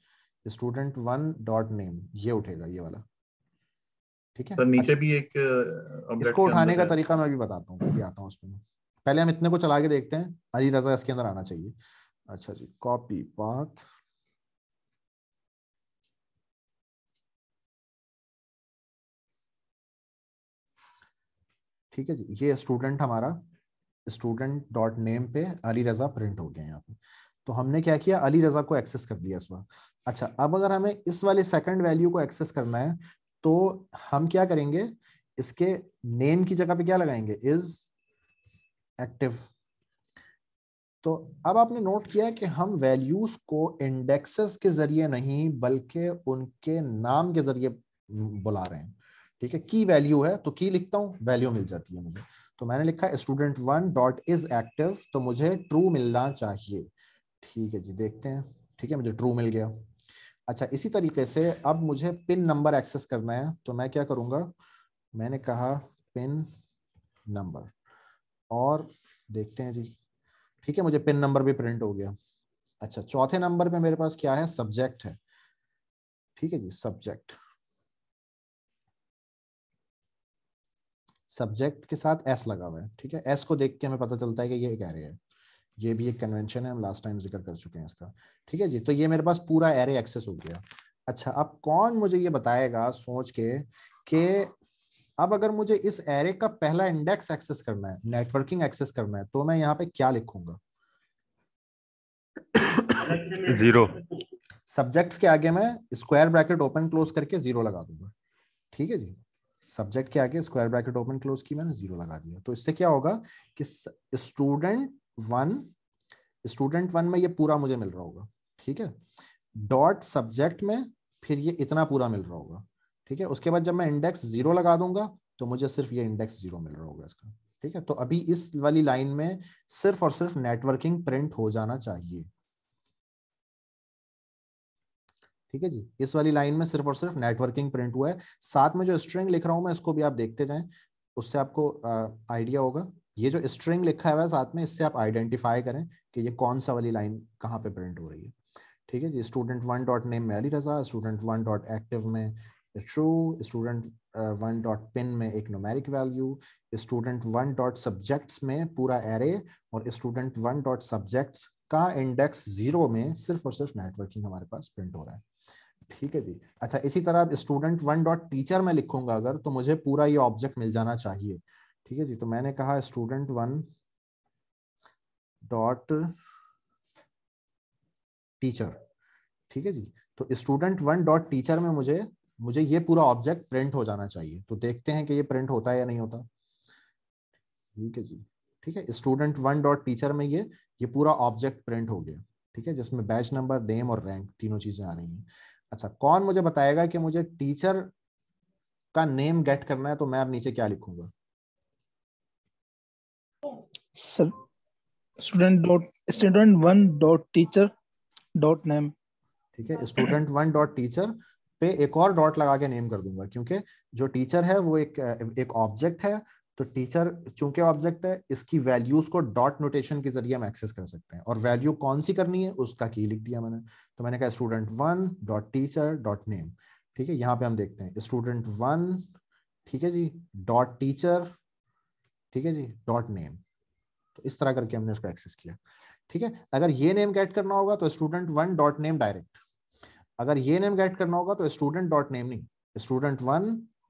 स्टूडेंट वन डॉट नेम ये उठेगा ये वाला ठीक है सर नीचे अच्छा। भी एक इसको उठाने का तरीका मैं अभी बताता हूँ अभी आता हूँ उसमें पहले हम इतने को चला के देखते हैं अली रजा इसके अंदर आना चाहिए अच्छा जी कॉपी पाथ ठीक है जी ये स्टूडेंट हमारा स्टूडेंट डॉट नेम पे अली रजा प्रिंट हो गया यहाँ पे तो हमने क्या किया अली रजा को एक्सेस कर लिया इस बार अच्छा अब अगर हमें इस वाले सेकंड वैल्यू को एक्सेस करना है तो हम क्या करेंगे इसके नेम की जगह पे क्या लगाएंगे इज एक्टिव तो अब आपने नोट किया कि हम वैल्यूज को इंडेक्सेस के जरिए नहीं बल्कि उनके नाम के जरिए बुला रहे हैं ठीक है की वैल्यू है तो की लिखता हूँ वैल्यू मिल जाती है मुझे तो मैंने लिखा student one dot is active तो मुझे ट्रू मिलना चाहिए ठीक है जी देखते हैं ठीक है मुझे ट्रू मिल गया अच्छा इसी तरीके से अब मुझे पिन नंबर एक्सेस करना है तो मैं क्या करूँगा मैंने कहा पिन नंबर और देखते हैं जी ठीक है मुझे पिन नंबर भी प्रिंट हो गया अच्छा चौथे नंबर पे मेरे पास क्या है सब्जेक्ट है ठीक है जी सब्जेक्ट सब्जेक्ट के साथ एस लगा हुआ है ठीक है एस को देख के हमें पता चलता है कि ये कह रहे है ये भी एक कन्वेंशन है हम लास्ट टाइम जिक्र कर चुके हैं इसका ठीक है जी तो ये मेरे पास पूरा एरे एक्सेस हो गया अच्छा अब कौन मुझे ये बताएगा सोच के कि अब अगर मुझे इस एरे का पहला इंडेक्स एक्सेस करना है नेटवर्किंग एक्सेस करना है तो मैं यहाँ पे क्या लिखूंगा जीरो सब्जेक्ट्स के आगे मैं स्क्वायर ब्रैकेट ओपन क्लोज करके जीरो लगा दूंगा ठीक है जी सब्जेक्ट के आगे स्क्वायर ब्रैकेट ओपन क्लोज की मैंने जीरो लगा दिया तो इससे क्या होगा कि स्टूडेंट वन स्टूडेंट वन में ये पूरा मुझे मिल रहा होगा ठीक है डॉट सब्जेक्ट में फिर ये इतना पूरा मिल रहा होगा ठीक है उसके बाद जब मैं इंडेक्स जीरो लगा दूंगा तो मुझे सिर्फ ये इंडेक्स जीरो मिल रहा होगा इसका ठीक है तो अभी इस वाली लाइन में सिर्फ और सिर्फ नेटवर्किंग प्रिंट हो जाना चाहिए ठीक है जी इस वाली लाइन में सिर्फ और सिर्फ नेटवर्किंग प्रिंट हुआ है साथ में जो स्ट्रिंग लिख रहा हूं मैं इसको भी आप देखते जाएं उससे आपको आइडिया होगा ये जो स्ट्रिंग लिखा हुआ है साथ में इससे आप आइडेंटिफाई करें कि ये कौन सा वाली लाइन कहाँ पे प्रिंट हो रही है ठीक है जी स्टूडेंट वन डॉट नेम में Ali Raza student one dot active में true student one dot pin में एक numeric value student one dot subjects में पूरा एरे और स्टूडेंट वन डॉट सब्जेक्ट्स का इंडेक्स जीरो में सिर्फ और सिर्फ नेटवर्किंग हमारे पास प्रिंट हो रहा है ठीक है जी अच्छा इसी तरह स्टूडेंट वन डॉट टीचर में लिखूंगा अगर तो मुझे पूरा ये ऑब्जेक्ट मिल जाना चाहिए ठीक है जी तो मैंने कहा स्टूडेंट वन डॉट टीचर ठीक है जी तो स्टूडेंट वन डॉट टीचर में मुझे मुझे ये पूरा ऑब्जेक्ट प्रिंट हो जाना चाहिए तो देखते हैं कि ये प्रिंट होता है या नहीं होता ठीक है जी ठीक है स्टूडेंट वन डॉट टीचर में ये ये पूरा ऑब्जेक्ट प्रिंट हो गया ठीक है जिसमें बैच नंबर नेम और रैंक तीनों चीजें आ रही हैं अच्छा कौन मुझे बताएगा कि मुझे टीचर का नेम गेट करना है तो मैं अब नीचे क्या लिखूंगा student dot student one dot teacher dot name ठीक है स्टूडेंट वन डॉट टीचर पे एक और डॉट लगा के नेम कर दूंगा क्योंकि जो टीचर है वो एक एक ऑब्जेक्ट है तो टीचर चूंकि ऑब्जेक्ट है इसकी वैल्यूज को डॉट नोटेशन के जरिए हम एक्सेस कर सकते हैं और वैल्यू कौन सी करनी है उसका की लिख दिया मैंने तो मैंने कहा student one dot teacher dot name ठीक है यहाँ पे हम देखते हैं स्टूडेंट वन ठीक है जी डॉट टीचर ठीक है जी डॉट नेम तो इस तरह करके हमने उसको एक्सेस किया ठीक है अगर ये नेम गेट करना होगा तो student one dot name direct अगर ये नेम गेट करना होगा तो स्टूडेंट डॉट नेम नहीं student one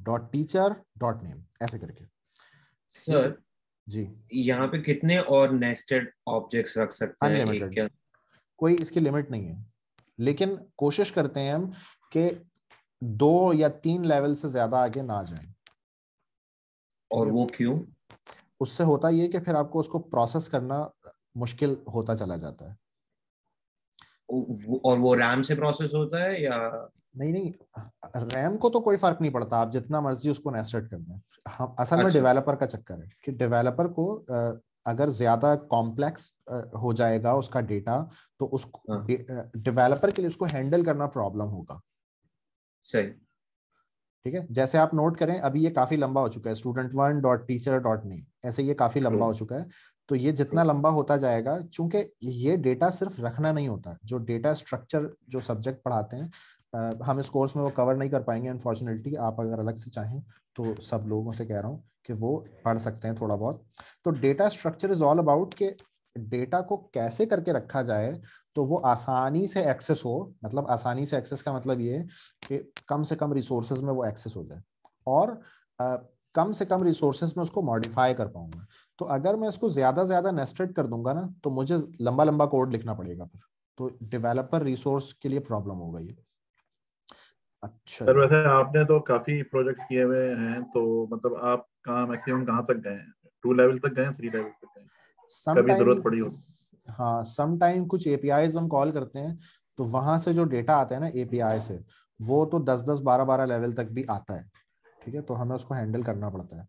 dot teacher dot name ऐसे करके सर जी यहाँ पे कितने और नेस्टेड ऑब्जेक्ट्स रख सकते हैं कोई इसकी लिमिट नहीं है लेकिन कोशिश करते हैं हम कि दो या तीन लेवल से ज्यादा आगे ना जाए और वो क्यों उससे होता ये कि फिर आपको उसको प्रोसेस करना मुश्किल होता चला जाता है और वो रैम से प्रोसेस होता है या नहीं नहीं रैम को तो कोई फर्क नहीं पड़ता आप जितना मर्जी उसको नेस्टेड कर दें हम असल अच्छा। में डेवलपर का चक्कर है कि डेवलपर को अगर ज्यादा कॉम्प्लेक्स हो जाएगा उसका डेटा तो उसको डेवलपर हाँ। के लिए उसको हैंडल करना प्रॉब्लम होगा सही ठीक है जैसे आप नोट करें अभी ये काफी लंबा हो चुका है student one dot teacher dot name ऐसे ये काफी लंबा हो चुका है तो ये जितना लंबा होता जाएगा क्योंकि ये डेटा सिर्फ रखना नहीं होता जो डेटा स्ट्रक्चर जो सब्जेक्ट पढ़ाते हैं हम इस कोर्स में वो कवर नहीं कर पाएंगे अनफॉर्चुनेटली आप अगर अलग से चाहें तो सब लोगों से कह रहा हूँ कि वो पढ़ सकते हैं थोड़ा बहुत तो data structure is all about के डेटा को कैसे करके रखा जाए तो वो आसानी से एक्सेस हो मतलब आसानी से एक्सेस का मतलब ये कि कम से कम रिसोर्सेज में वो एक्सेस हो जाए और आ, कम से कम रिसोर्सेज में उसको मॉडिफाई कर पाऊंगा तो अगर मैं इसको ज्यादा ज्यादा नेस्टेड कर दूंगा ना तो मुझे लंबा लंबा कोड लिखना पड़ेगा फिर तो डेवलपर रिसोर्स के लिए प्रॉब्लम होगा ये अच्छा सर वैसे आपने तो काफी प्रोजेक्ट किए हुए हैं तो मतलब आप कहा मैक्सिमम कहाँ तक गए टू लेवल तक गए थ्री लेवल तक गए कभी जरूरत पड़ी हो हाँ सम कुछ एपीआईज हम कॉल करते हैं तो वहां से जो डेटा आता है ना एपीआई से वो तो दस दस बारह बारह लेवल तक भी आता है ठीक है तो हमें उसको हैंडल करना पड़ता है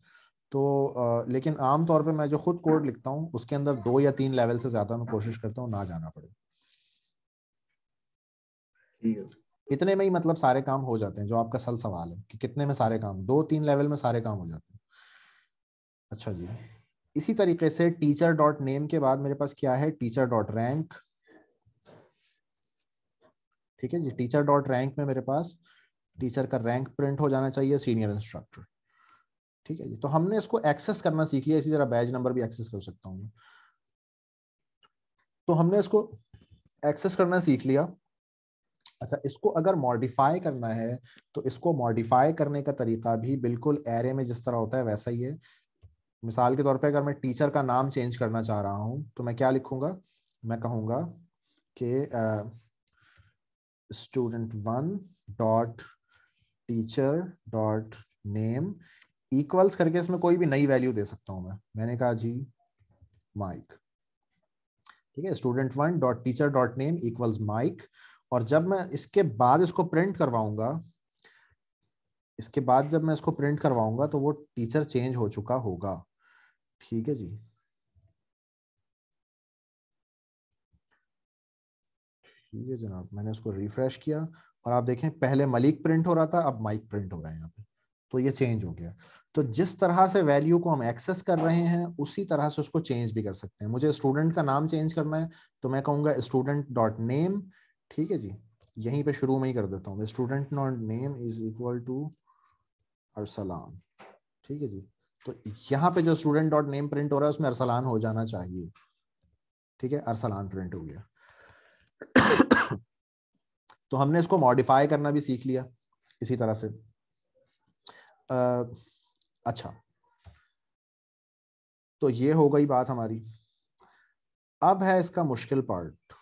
तो आ, लेकिन आम तौर पे मैं जो खुद कोड लिखता हूँ उसके अंदर दो या तीन लेवल से ज्यादा मैं कोशिश करता हूँ ना जाना पड़े इतने में ही मतलब सारे काम हो जाते हैं जो आपका सल सवाल है कि कितने में सारे काम दो तीन लेवल में सारे काम हो जाते हैं अच्छा जी इसी तरीके से टीचर डॉट नेम के बाद मेरे पास क्या है टीचर डॉट रैंक ठीक है जी टीचर डॉट रैंक में मेरे पास टीचर का रैंक प्रिंट हो जाना चाहिए सीनियर इंस्ट्रक्टर ठीक है जी तो हमने इसको एक्सेस करना सीख लिया इसी तरह बैज नंबर भी एक्सेस कर सकता हूँ तो हमने इसको एक्सेस करना सीख लिया अच्छा इसको अगर मॉडिफाई करना है तो इसको मॉडिफाई करने का तरीका भी बिल्कुल एरे में जिस तरह होता है वैसा ही है मिसाल के तौर पे अगर मैं टीचर का नाम चेंज करना चाह रहा हूँ तो मैं क्या लिखूंगा मैं कहूँगा कि one dot teacher dot name equals करके इसमें कोई भी नई वैल्यू दे सकता हूं मैं मैंने कहा जी माइक ठीक है student one dot teacher dot name equals Mike और जब मैं इसके बाद इसको प्रिंट करवाऊंगा इसके बाद जब मैं इसको प्रिंट करवाऊंगा तो वो टीचर चेंज हो चुका होगा ठीक है जी है जनाब मैंने उसको रिफ्रेश किया और आप देखें पहले मलिक प्रिंट हो रहा था अब माइक प्रिंट हो रहा है यहाँ पे तो ये चेंज हो गया तो जिस तरह से वैल्यू को हम एक्सेस कर रहे हैं उसी तरह से उसको चेंज भी कर सकते हैं मुझे स्टूडेंट का नाम चेंज करना है तो मैं कहूँगा स्टूडेंट डॉट नेम ठीक है जी यहीं पे शुरू में ही कर देता हूँ student dot name is equal to Arsalan ठीक है जी तो यहाँ पे जो स्टूडेंट डॉट नेम प्रिंट हो रहा है उसमें अरसलान हो जाना चाहिए ठीक है अरसलान प्रिंट हो गया तो हमने इसको मॉडिफाई करना भी सीख लिया इसी तरह से आ, अच्छा तो ये हो गई बात हमारी अब है इसका मुश्किल पार्ट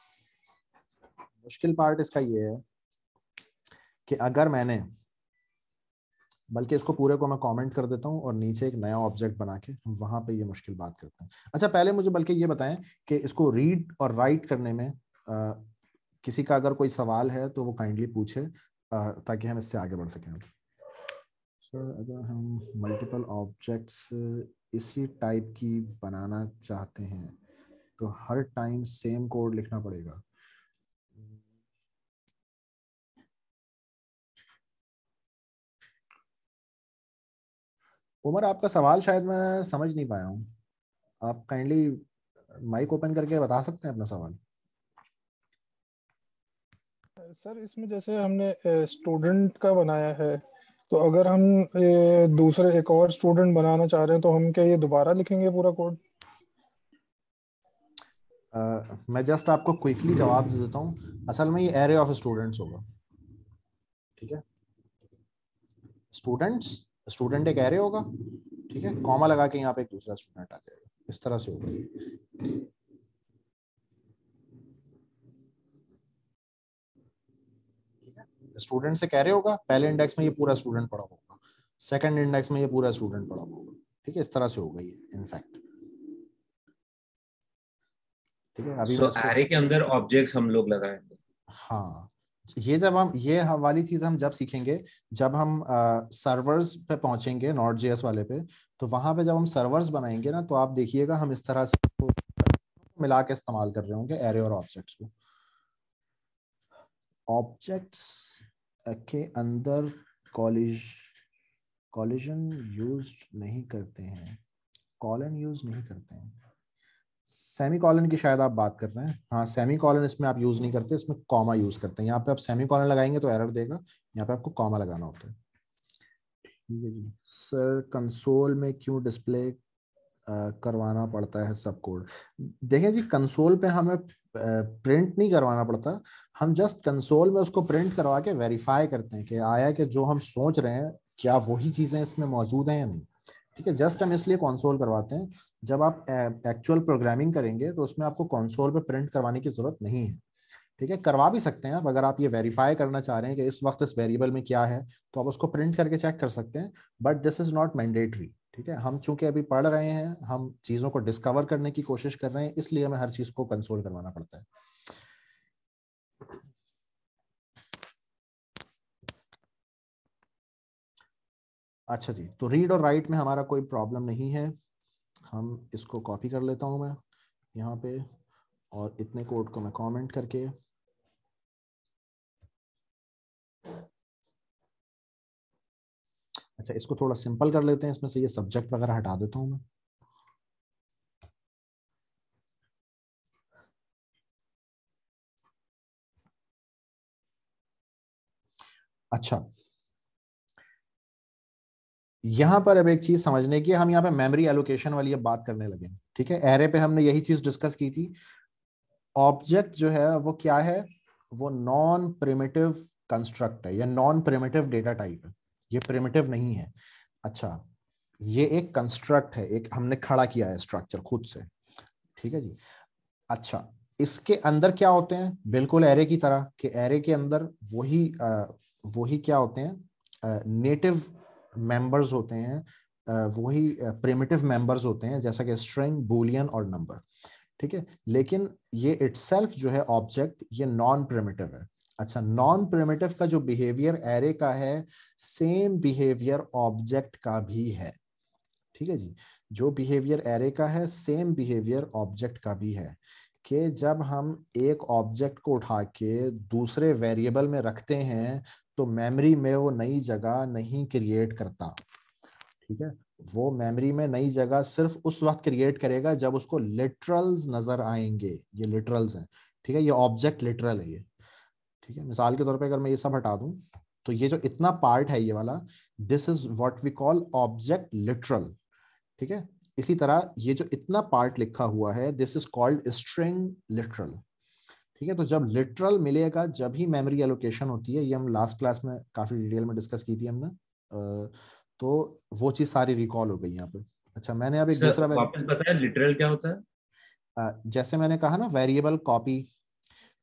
मुश्किल पार्ट इसका ये है कि अगर मैंने बल्कि इसको पूरे को मैं कमेंट कर देता हूँ और नीचे एक नया ऑब्जेक्ट बना के हम पे ये मुश्किल बात करते हैं अच्छा पहले मुझे बल्कि ये बताएं कि इसको रीड और राइट करने में किसी का अगर कोई सवाल है तो वो काइंडली पूछे ताकि हम इससे आगे बढ़ सकें सर अगर हम मल्टीपल ऑब्जेक्ट्स इसी टाइप की बनाना चाहते हैं तो हर टाइम सेम कोड लिखना पड़ेगा उमर आपका सवाल शायद मैं समझ नहीं पाया हूँ आप काइंडली माइक ओपन करके बता सकते हैं अपना सवाल सर इसमें जैसे हमने स्टूडेंट का बनाया है तो अगर हम दूसरे एक और स्टूडेंट बनाना चाह रहे हैं तो हम क्या ये दोबारा लिखेंगे पूरा कोड uh, मैं जस्ट आपको क्विकली जवाब दे देता हूँ असल में ये एरे ऑफ स्टूडेंट्स होगा ठीक है स्टूडेंट्स स्टूडेंट एक एरे होगा ठीक है कॉमा लगा के यहाँ पे एक दूसरा स्टूडेंट आ जाएगा इस तरह से होगा स्टूडेंट से कह रहे होगा पहले इंडेक्स में ये पूरा स्टूडेंट पढ़ा होगा सेकंड इंडेक्स में ये पूरा स्टूडेंट पढ़ा होगा ठीक है इस तरह से होगा ये इनफैक्ट ठीक है अभी so, एरे के अंदर ऑब्जेक्ट्स हम लोग लगाएंगे हाँ ये जब हम ये वाली चीज हम जब सीखेंगे जब हम सर्वर्स uh, पे पहुंचेंगे नॉट जेएस वाले पे तो वहां पे जब हम सर्वर्स बनाएंगे ना तो आप देखिएगा हम इस तरह से मिला के इस्तेमाल कर रहे होंगे एरे और ऑब्जेक्ट्स को ऑब्जेक्ट्स के अंदर कॉलिज कॉलिजन यूज नहीं करते हैं कॉलन यूज नहीं करते हैं सेमी कॉलन की शायद आप बात कर रहे हैं हाँ सेमी कॉलन इसमें आप यूज नहीं करते इसमें कॉमा यूज करते हैं यहाँ पे आप सेमी कॉलन लगाएंगे तो एरर देगा यहाँ पे आपको कॉमा लगाना होता है ठीक है जी सर कंसोल में क्यों डिस्प्ले करवाना पड़ता है सब कोड देखें जी कंसोल पे हमें प्रिंट नहीं करवाना पड़ता हम जस्ट कंसोल में उसको प्रिंट करवा के वेरीफाई करते हैं कि आया कि जो हम सोच रहे हैं क्या वही चीज़ें इसमें मौजूद हैं या नहीं ठीक है जस्ट हम इसलिए कंसोल करवाते हैं जब आप एक्चुअल प्रोग्रामिंग करेंगे तो उसमें आपको कंसोल पे प्रिंट करवाने की ज़रूरत नहीं है ठीक है करवा भी सकते हैं आप अगर आप ये वेरीफाई करना चाह रहे हैं कि इस वक्त इस वेरिएबल में क्या है तो आप उसको प्रिंट करके चेक कर सकते हैं but this is not mandatory ठीक है हम चूंकि अभी पढ़ रहे हैं हम चीज़ों को डिस्कवर करने की कोशिश कर रहे हैं इसलिए हमें हर चीज़ को कंसोल करवाना पड़ता है अच्छा जी तो रीड और राइट में हमारा कोई प्रॉब्लम नहीं है हम इसको कॉपी कर लेता हूं मैं यहाँ पे और इतने कोड को मैं कमेंट करके अच्छा इसको थोड़ा सिंपल कर लेते हैं इसमें से ये सब्जेक्ट वगैरह हटा देता हूं मैं अच्छा यहां पर अब एक चीज समझने की हम यहाँ पे मेमोरी एलोकेशन वाली अब बात करने लगे ठीक है एरे पे हमने यही चीज डिस्कस की थी ऑब्जेक्ट जो है वो क्या है वो नॉन प्रिमेटिव कंस्ट्रक्ट है या नॉन प्रिमेटिव डेटा टाइप है ये प्रिमिटिव नहीं है अच्छा ये एक कंस्ट्रक्ट है एक हमने खड़ा किया है स्ट्रक्चर खुद से ठीक है जी अच्छा इसके अंदर क्या होते हैं बिल्कुल एरे की तरह कि एरे के अंदर वही वही क्या होते हैं नेटिव मेंबर्स होते हैं वही प्रिमिटिव मेंबर्स होते हैं जैसा कि स्ट्रिंग बोलियन और नंबर ठीक है लेकिन ये इट्सल्फ जो है ऑब्जेक्ट ये नॉन प्रिमिटिव है अच्छा नॉन प्रिमेटिव का जो बिहेवियर एरे का है सेम बिहेवियर ऑब्जेक्ट का भी है ठीक है जी जो बिहेवियर एरे का है सेम बिहेवियर ऑब्जेक्ट का भी है कि जब हम एक ऑब्जेक्ट को उठा के दूसरे वेरिएबल में रखते हैं तो मेमोरी में वो नई जगह नहीं क्रिएट करता ठीक है वो मेमोरी में नई जगह सिर्फ उस वक्त क्रिएट करेगा जब उसको लिटरल्स नजर आएंगे ये लिटरल्स हैं ठीक है ये ऑब्जेक्ट लिटरल है ये ठीक है मिसाल के तौर पे अगर मैं ये सब हटा दूं तो ये जो इतना पार्ट है ये वाला this is what we call object literal ठीक है इसी तरह ये जो इतना पार्ट लिखा हुआ है this is called string literal ठीक है तो जब लिटरल मिलेगा जब ही मेमोरी एलोकेशन होती है ये हम लास्ट क्लास में काफ़ी डिटेल में डिस्कस की थी हमने तो वो चीज़ सारी रिकॉल हो गई यहाँ पे अच्छा मैंने अब एक दूसरा लिटरल क्या होता है जैसे मैंने कहा ना वेरिएबल कॉपी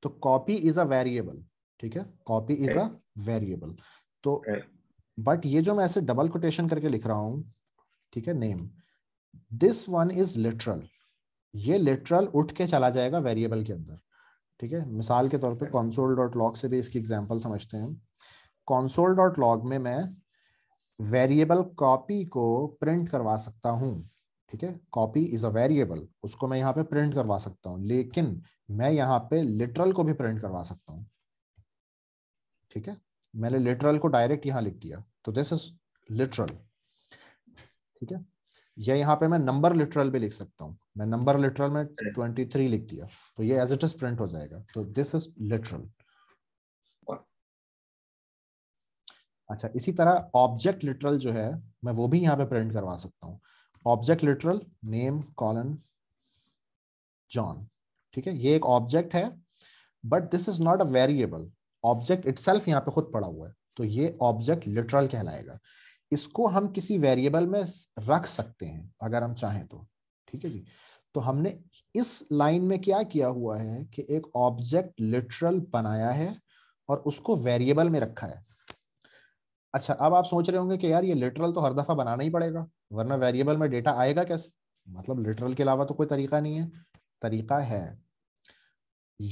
तो कॉपी इज अ वेरिएबल ठीक है कॉपी इज अ वेरिएबल तो बट ये जो मैं ऐसे डबल कोटेशन करके लिख रहा हूं ठीक है name this one is literal ये लिटरल उठ के चला जाएगा वेरिएबल के अंदर ठीक है मिसाल के तौर पे कॉन्सोल डॉट लॉग से भी इसकी एग्जाम्पल समझते हैं कॉन्सोल डॉट लॉग में मैं वेरिएबल कॉपी को प्रिंट करवा सकता हूँ ठीक है कॉपी इज अ वेरिएबल उसको मैं यहाँ पे प्रिंट करवा सकता हूँ लेकिन मैं यहाँ पे लिटरल को भी प्रिंट करवा सकता हूँ ठीक है मैंने लिटरल को डायरेक्ट यहाँ लिख दिया तो दिस इज लिटरल ठीक है या यहाँ पे मैं नंबर लिटरल भी लिख सकता हूँ मैं नंबर लिटरल में 23 लिख दिया तो ये एज इट इज प्रिंट हो जाएगा तो दिस इज लिटरल अच्छा इसी तरह ऑब्जेक्ट लिटरल जो है मैं वो भी यहाँ पे प्रिंट करवा सकता हूँ object literal name colon John ठीक है ये एक ऑब्जेक्ट है but this is not a variable object itself यहाँ पे खुद पड़ा हुआ है तो ये ऑब्जेक्ट लिटरल कहलाएगा इसको हम किसी वेरिएबल में रख सकते हैं अगर हम चाहें तो ठीक है जी तो हमने इस लाइन में क्या किया हुआ है कि एक ऑब्जेक्ट लिटरल बनाया है और उसको वेरिएबल में रखा है अच्छा अब आप सोच रहे होंगे कि यार ये लिटरल तो हर दफा बनाना ही पड़ेगा वरना वेरिएबल में डेटा आएगा कैसे मतलब लिटरल के अलावा तो कोई तरीका नहीं है तरीका है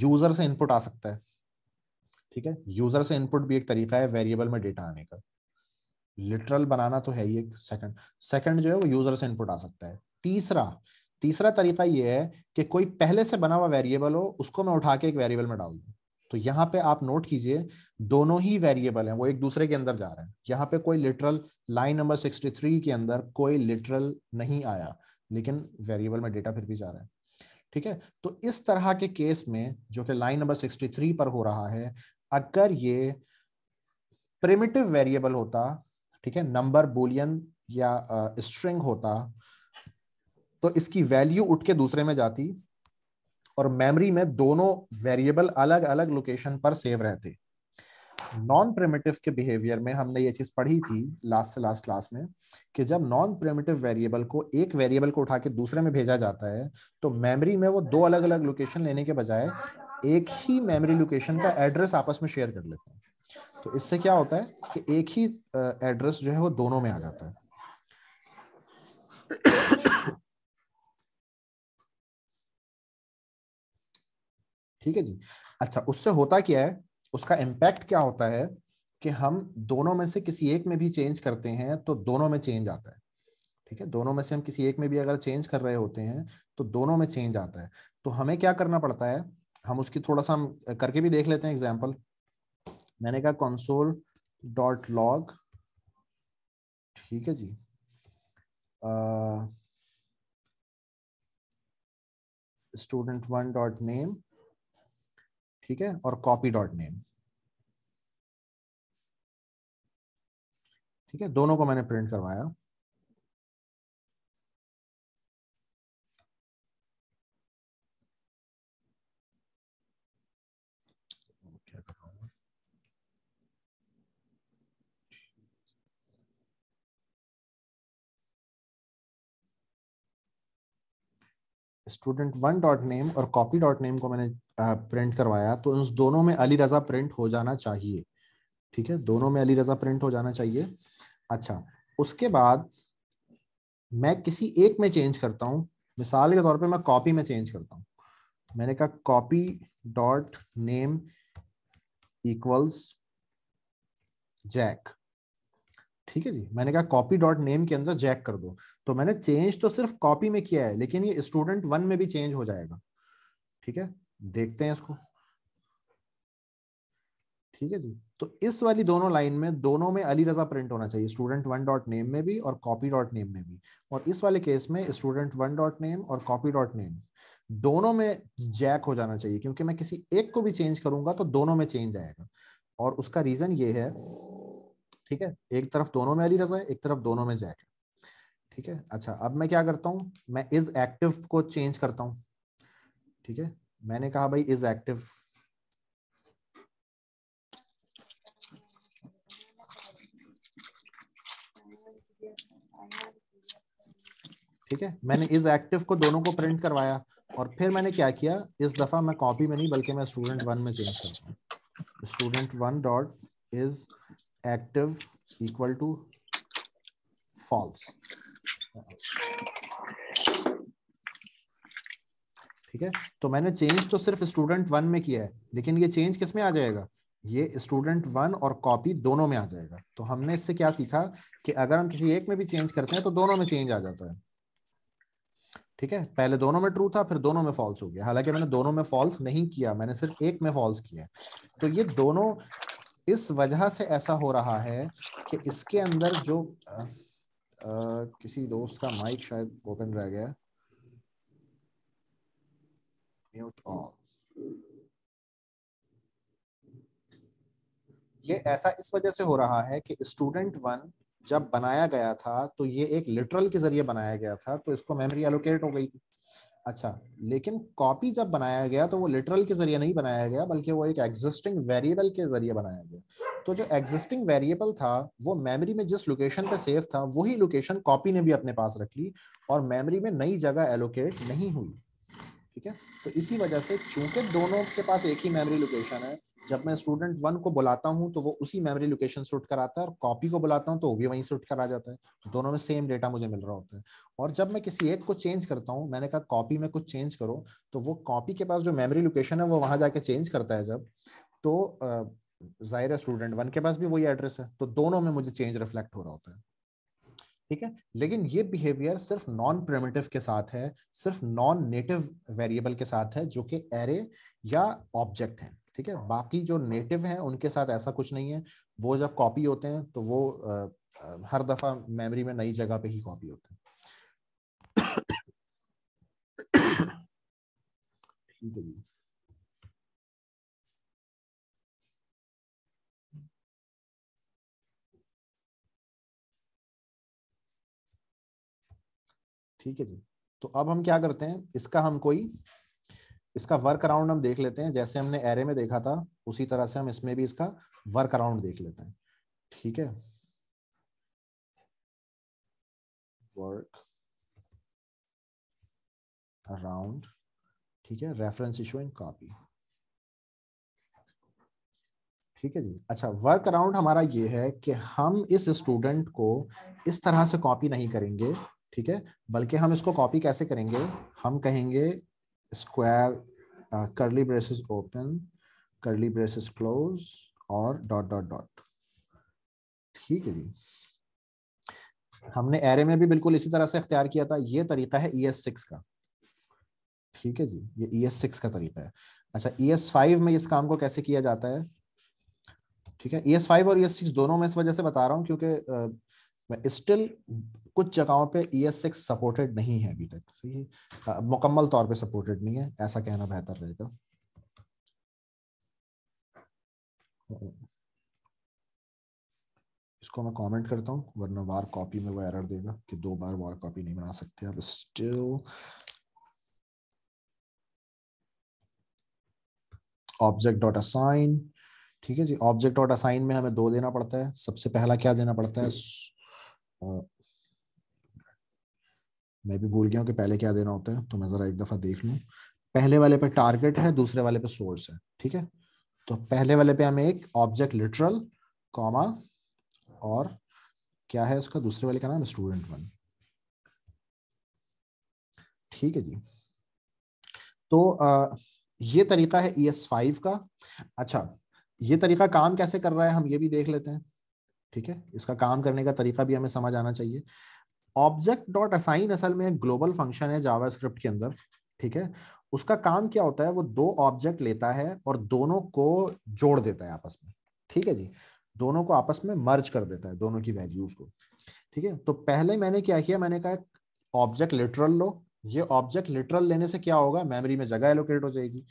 यूजर से इनपुट आ सकता है ठीक है यूजर से इनपुट भी एक तरीका है वेरिएबल में डेटा आने का लिटरल बनाना तो है ही एक सेकंड सेकंड जो है वो यूजर से इनपुट आ सकता है तीसरा तीसरा तरीका ये है कि कोई पहले से बना हुआ वेरिएबल हो उसको मैं उठा के एक वेरिएबल में डाल दूँ तो यहाँ पे आप नोट कीजिए दोनों ही वेरिएबल हैं वो एक दूसरे के अंदर जा रहे हैं यहाँ पे कोई लिटरल लाइन नंबर 63 के अंदर कोई लिटरल नहीं आया लेकिन वेरिएबल में डेटा फिर भी जा रहा है ठीक है तो इस तरह के केस में जो कि लाइन नंबर 63 पर हो रहा है अगर ये प्रिमिटिव वेरिएबल होता ठीक है नंबर बोलियन या स्ट्रिंग uh, होता तो इसकी वैल्यू उठ के दूसरे में जाती और मेमोरी में दोनों वेरिएबल अलग अलग लोकेशन पर सेव रहते नॉन प्रिमिटिव के बिहेवियर में हमने ये चीज पढ़ी थी लास्ट से लास्ट क्लास में कि जब नॉन प्रिमिटिव वेरिएबल को एक वेरिएबल को उठा के दूसरे में भेजा जाता है तो मेमोरी में वो दो अलग अलग लोकेशन लेने के बजाय एक ही मेमोरी लोकेशन का एड्रेस आपस में शेयर कर लेते हैं तो इससे क्या होता है कि एक ही एड्रेस जो है वो दोनों में आ जाता है ठीक है जी अच्छा उससे होता क्या है उसका इम्पैक्ट क्या होता है कि हम दोनों में से किसी एक में भी चेंज करते हैं तो दोनों में चेंज आता है ठीक है दोनों में से हम किसी एक में भी अगर चेंज कर रहे होते हैं तो दोनों में चेंज आता है तो हमें क्या करना पड़ता है हम उसकी थोड़ा सा हम करके भी देख लेते हैं एग्जाम्पल मैंने कहा कंसोल डॉट लॉग ठीक है जी स्टूडेंट वन डॉट नेम ठीक है और कॉपी डॉट नेम ठीक है दोनों को मैंने प्रिंट करवाया स्टूडेंट वन डॉट नेम और कॉपी डॉट नेम को मैंने प्रिंट करवाया तो उस दोनों में अली रज़ा प्रिंट हो जाना चाहिए ठीक है दोनों में अली रज़ा प्रिंट हो जाना चाहिए अच्छा उसके बाद मैं किसी एक में चेंज करता हूँ मिसाल के तौर पे मैं कॉपी में चेंज करता हूँ मैंने कहा copy dot name equals Jack ठीक है जी मैंने कहा कॉपी डॉट नेम के अंदर जैक कर दो तो मैंने चेंज तो सिर्फ कॉपी में किया है लेकिन ये स्टूडेंट वन में भी चेंज हो जाएगा ठीक है देखते हैं इसको ठीक है जी तो इस वाली दोनों लाइन में दोनों में अली रजा प्रिंट होना चाहिए स्टूडेंट वन डॉट नेम में भी और कॉपी डॉट नेम में भी और इस वाले केस में स्टूडेंट वन डॉट नेम और कॉपी डॉट नेम दोनों में जैक हो जाना चाहिए क्योंकि मैं किसी एक को भी चेंज करूंगा तो दोनों में चेंज आएगा और उसका रीजन ये है ठीक है एक तरफ दोनों में अली रजा है एक तरफ दोनों में जैक है ठीक है अच्छा अब मैं क्या करता हूँ मैं इज एक्टिव को चेंज करता हूँ ठीक है मैंने कहा भाई इज एक्टिव ठीक है मैंने इज एक्टिव को दोनों को प्रिंट करवाया और फिर मैंने क्या किया इस दफा मैं कॉपी में नहीं बल्कि मैं स्टूडेंट वन में चेंज करता हूँ student one dot is active equal to false ठीक है तो मैंने चेंज तो सिर्फ स्टूडेंट वन में किया है लेकिन ये चेंज किस में आ जाएगा ये स्टूडेंट वन और कॉपी दोनों में आ जाएगा तो हमने इससे क्या सीखा कि अगर हम किसी एक में भी चेंज करते हैं तो दोनों में चेंज आ जाता है ठीक है पहले दोनों में ट्रू था फिर दोनों में फॉल्स हो गया हालांकि मैंने दोनों में फॉल्स नहीं किया मैंने सिर्फ एक में फॉल्स किया तो ये दोनों इस वजह से ऐसा हो रहा है कि इसके अंदर जो आ, आ, किसी दोस्त का माइक शायद ओपन रह गया म्यूट ऑन ये ऐसा इस वजह से हो रहा है कि स्टूडेंट वन जब बनाया गया था तो ये एक लिटरल के जरिए बनाया गया था तो इसको मेमोरी एलोकेट हो गई थी अच्छा लेकिन कॉपी जब बनाया गया तो वो लिटरल के जरिए नहीं बनाया गया बल्कि वो एक एग्जिस्टिंग वेरिएबल के जरिए बनाया गया तो जो एग्जिस्टिंग वेरिएबल था वो मेमोरी में जिस लोकेशन पे सेव था वही लोकेशन कॉपी ने भी अपने पास रख ली और मेमोरी में नई जगह एलोकेट नहीं हुई ठीक है तो इसी वजह से चूंकि दोनों के पास एक ही मेमोरी लोकेशन है जब मैं स्टूडेंट वन को बुलाता हूँ तो वो उसी मेमोरी लोकेशन से उठ कर आता है और कॉपी को बुलाता हूँ तो वो भी वहीं से उठ कर आ जाता है तो दोनों में सेम डेटा मुझे मिल रहा होता है और जब मैं किसी एक को चेंज करता हूँ मैंने कहा कॉपी में कुछ चेंज करो तो वो कॉपी के पास जो मेमोरी लोकेशन है वो वहाँ जाके चेंज करता है जब तो जाहिर है स्टूडेंट वन के पास भी वही एड्रेस है तो दोनों में मुझे चेंज रिफ्लेक्ट हो रहा होता है ठीक है लेकिन ये बिहेवियर सिर्फ नॉन प्रिमेटिव के साथ है सिर्फ नॉन नेटिव वेरिएबल के साथ है जो कि एरे या ऑब्जेक्ट है ठीक है बाकी जो नेटिव हैं उनके साथ ऐसा कुछ नहीं है वो जब कॉपी होते हैं तो वो आ, हर दफा मेमोरी में नई जगह पे ही कॉपी होते हैं ठीक है जी तो अब हम क्या करते हैं इसका हम कोई इसका वर्क अराउंड हम देख लेते हैं जैसे हमने एरे में देखा था उसी तरह से हम इसमें भी इसका वर्क अराउंड देख लेते हैं ठीक है वर्क अराउंड ठीक है रेफरेंस इशू इन कॉपी ठीक है जी अच्छा वर्क अराउंड हमारा ये है कि हम इस स्टूडेंट को इस तरह से कॉपी नहीं करेंगे ठीक है बल्कि हम इसको कॉपी कैसे करेंगे हम कहेंगे square uh, curly braces open curly braces close और dot dot dot ठीक है जी हमने एरे में भी बिल्कुल इसी तरह से अख्तियार किया था ये तरीका है ई एस सिक्स का ठीक है जी ये ई एस सिक्स का तरीका है अच्छा ई एस फाइव में इस काम को कैसे किया जाता है ठीक है ई एस फाइव और ई एस सिक्स दोनों में इस वजह से बता रहा हूँ क्योंकि स्टिल uh, कुछ जगहों पे ई एस सिक्स सपोर्टेड नहीं है अभी तक तो है मुकम्मल तौर पे सपोर्टेड नहीं है ऐसा कहना बेहतर रहेगा इसको मैं कमेंट करता हूँ वरना वार कॉपी में वो एरर देगा कि दो बार वार कॉपी नहीं बना सकते अब स्टिल ऑब्जेक्ट डॉट असाइन ठीक है जी ऑब्जेक्ट डॉट असाइन में हमें दो देना पड़ता है सबसे पहला क्या देना पड़ता है મેબી ભૂલ ગયા કે પહેલે ક્યા દેના હોતા હે તો મે જરા એક દફા દેખ લઉં પહેલે વાલે પે ટાર્ગેટ હે દૂસરે વાલે પે સોર્સ હે ઠીક હે તો પહેલે વાલે પે હમે એક ઓબ્જેક્ટ લિટરલ કોમા ઓર ક્યા હે اسકા દૂસરે વાલે કા નામ સ્ટુડન્ટ 1 ઠીક હે જી તો આ યે તરીકા હે ES5 કા અચ્છા યે તરીકા કામ કૈસે કર રહા હે હમ યે ભી દેખ લેતે હે ઠીક હે ઇસકા કામ કરને કા તરીકા ભી હમે સમજ આના ચાહીએ ऑब्जेक्ट डॉट असाइन असल में एक ग्लोबल फंक्शन है जावास्क्रिप्ट के अंदर ठीक है उसका काम क्या होता है वो दो ऑब्जेक्ट लेता है और दोनों को जोड़ देता है आपस में ठीक है जी दोनों को आपस में मर्ज कर देता है दोनों की वैल्यूज को ठीक है तो पहले मैंने क्या किया मैंने कहा ऑब्जेक्ट लिटरल लो ये ऑब्जेक्ट लिटरल लेने से क्या होगा मेमोरी में जगह एलोकेट हो जाएगी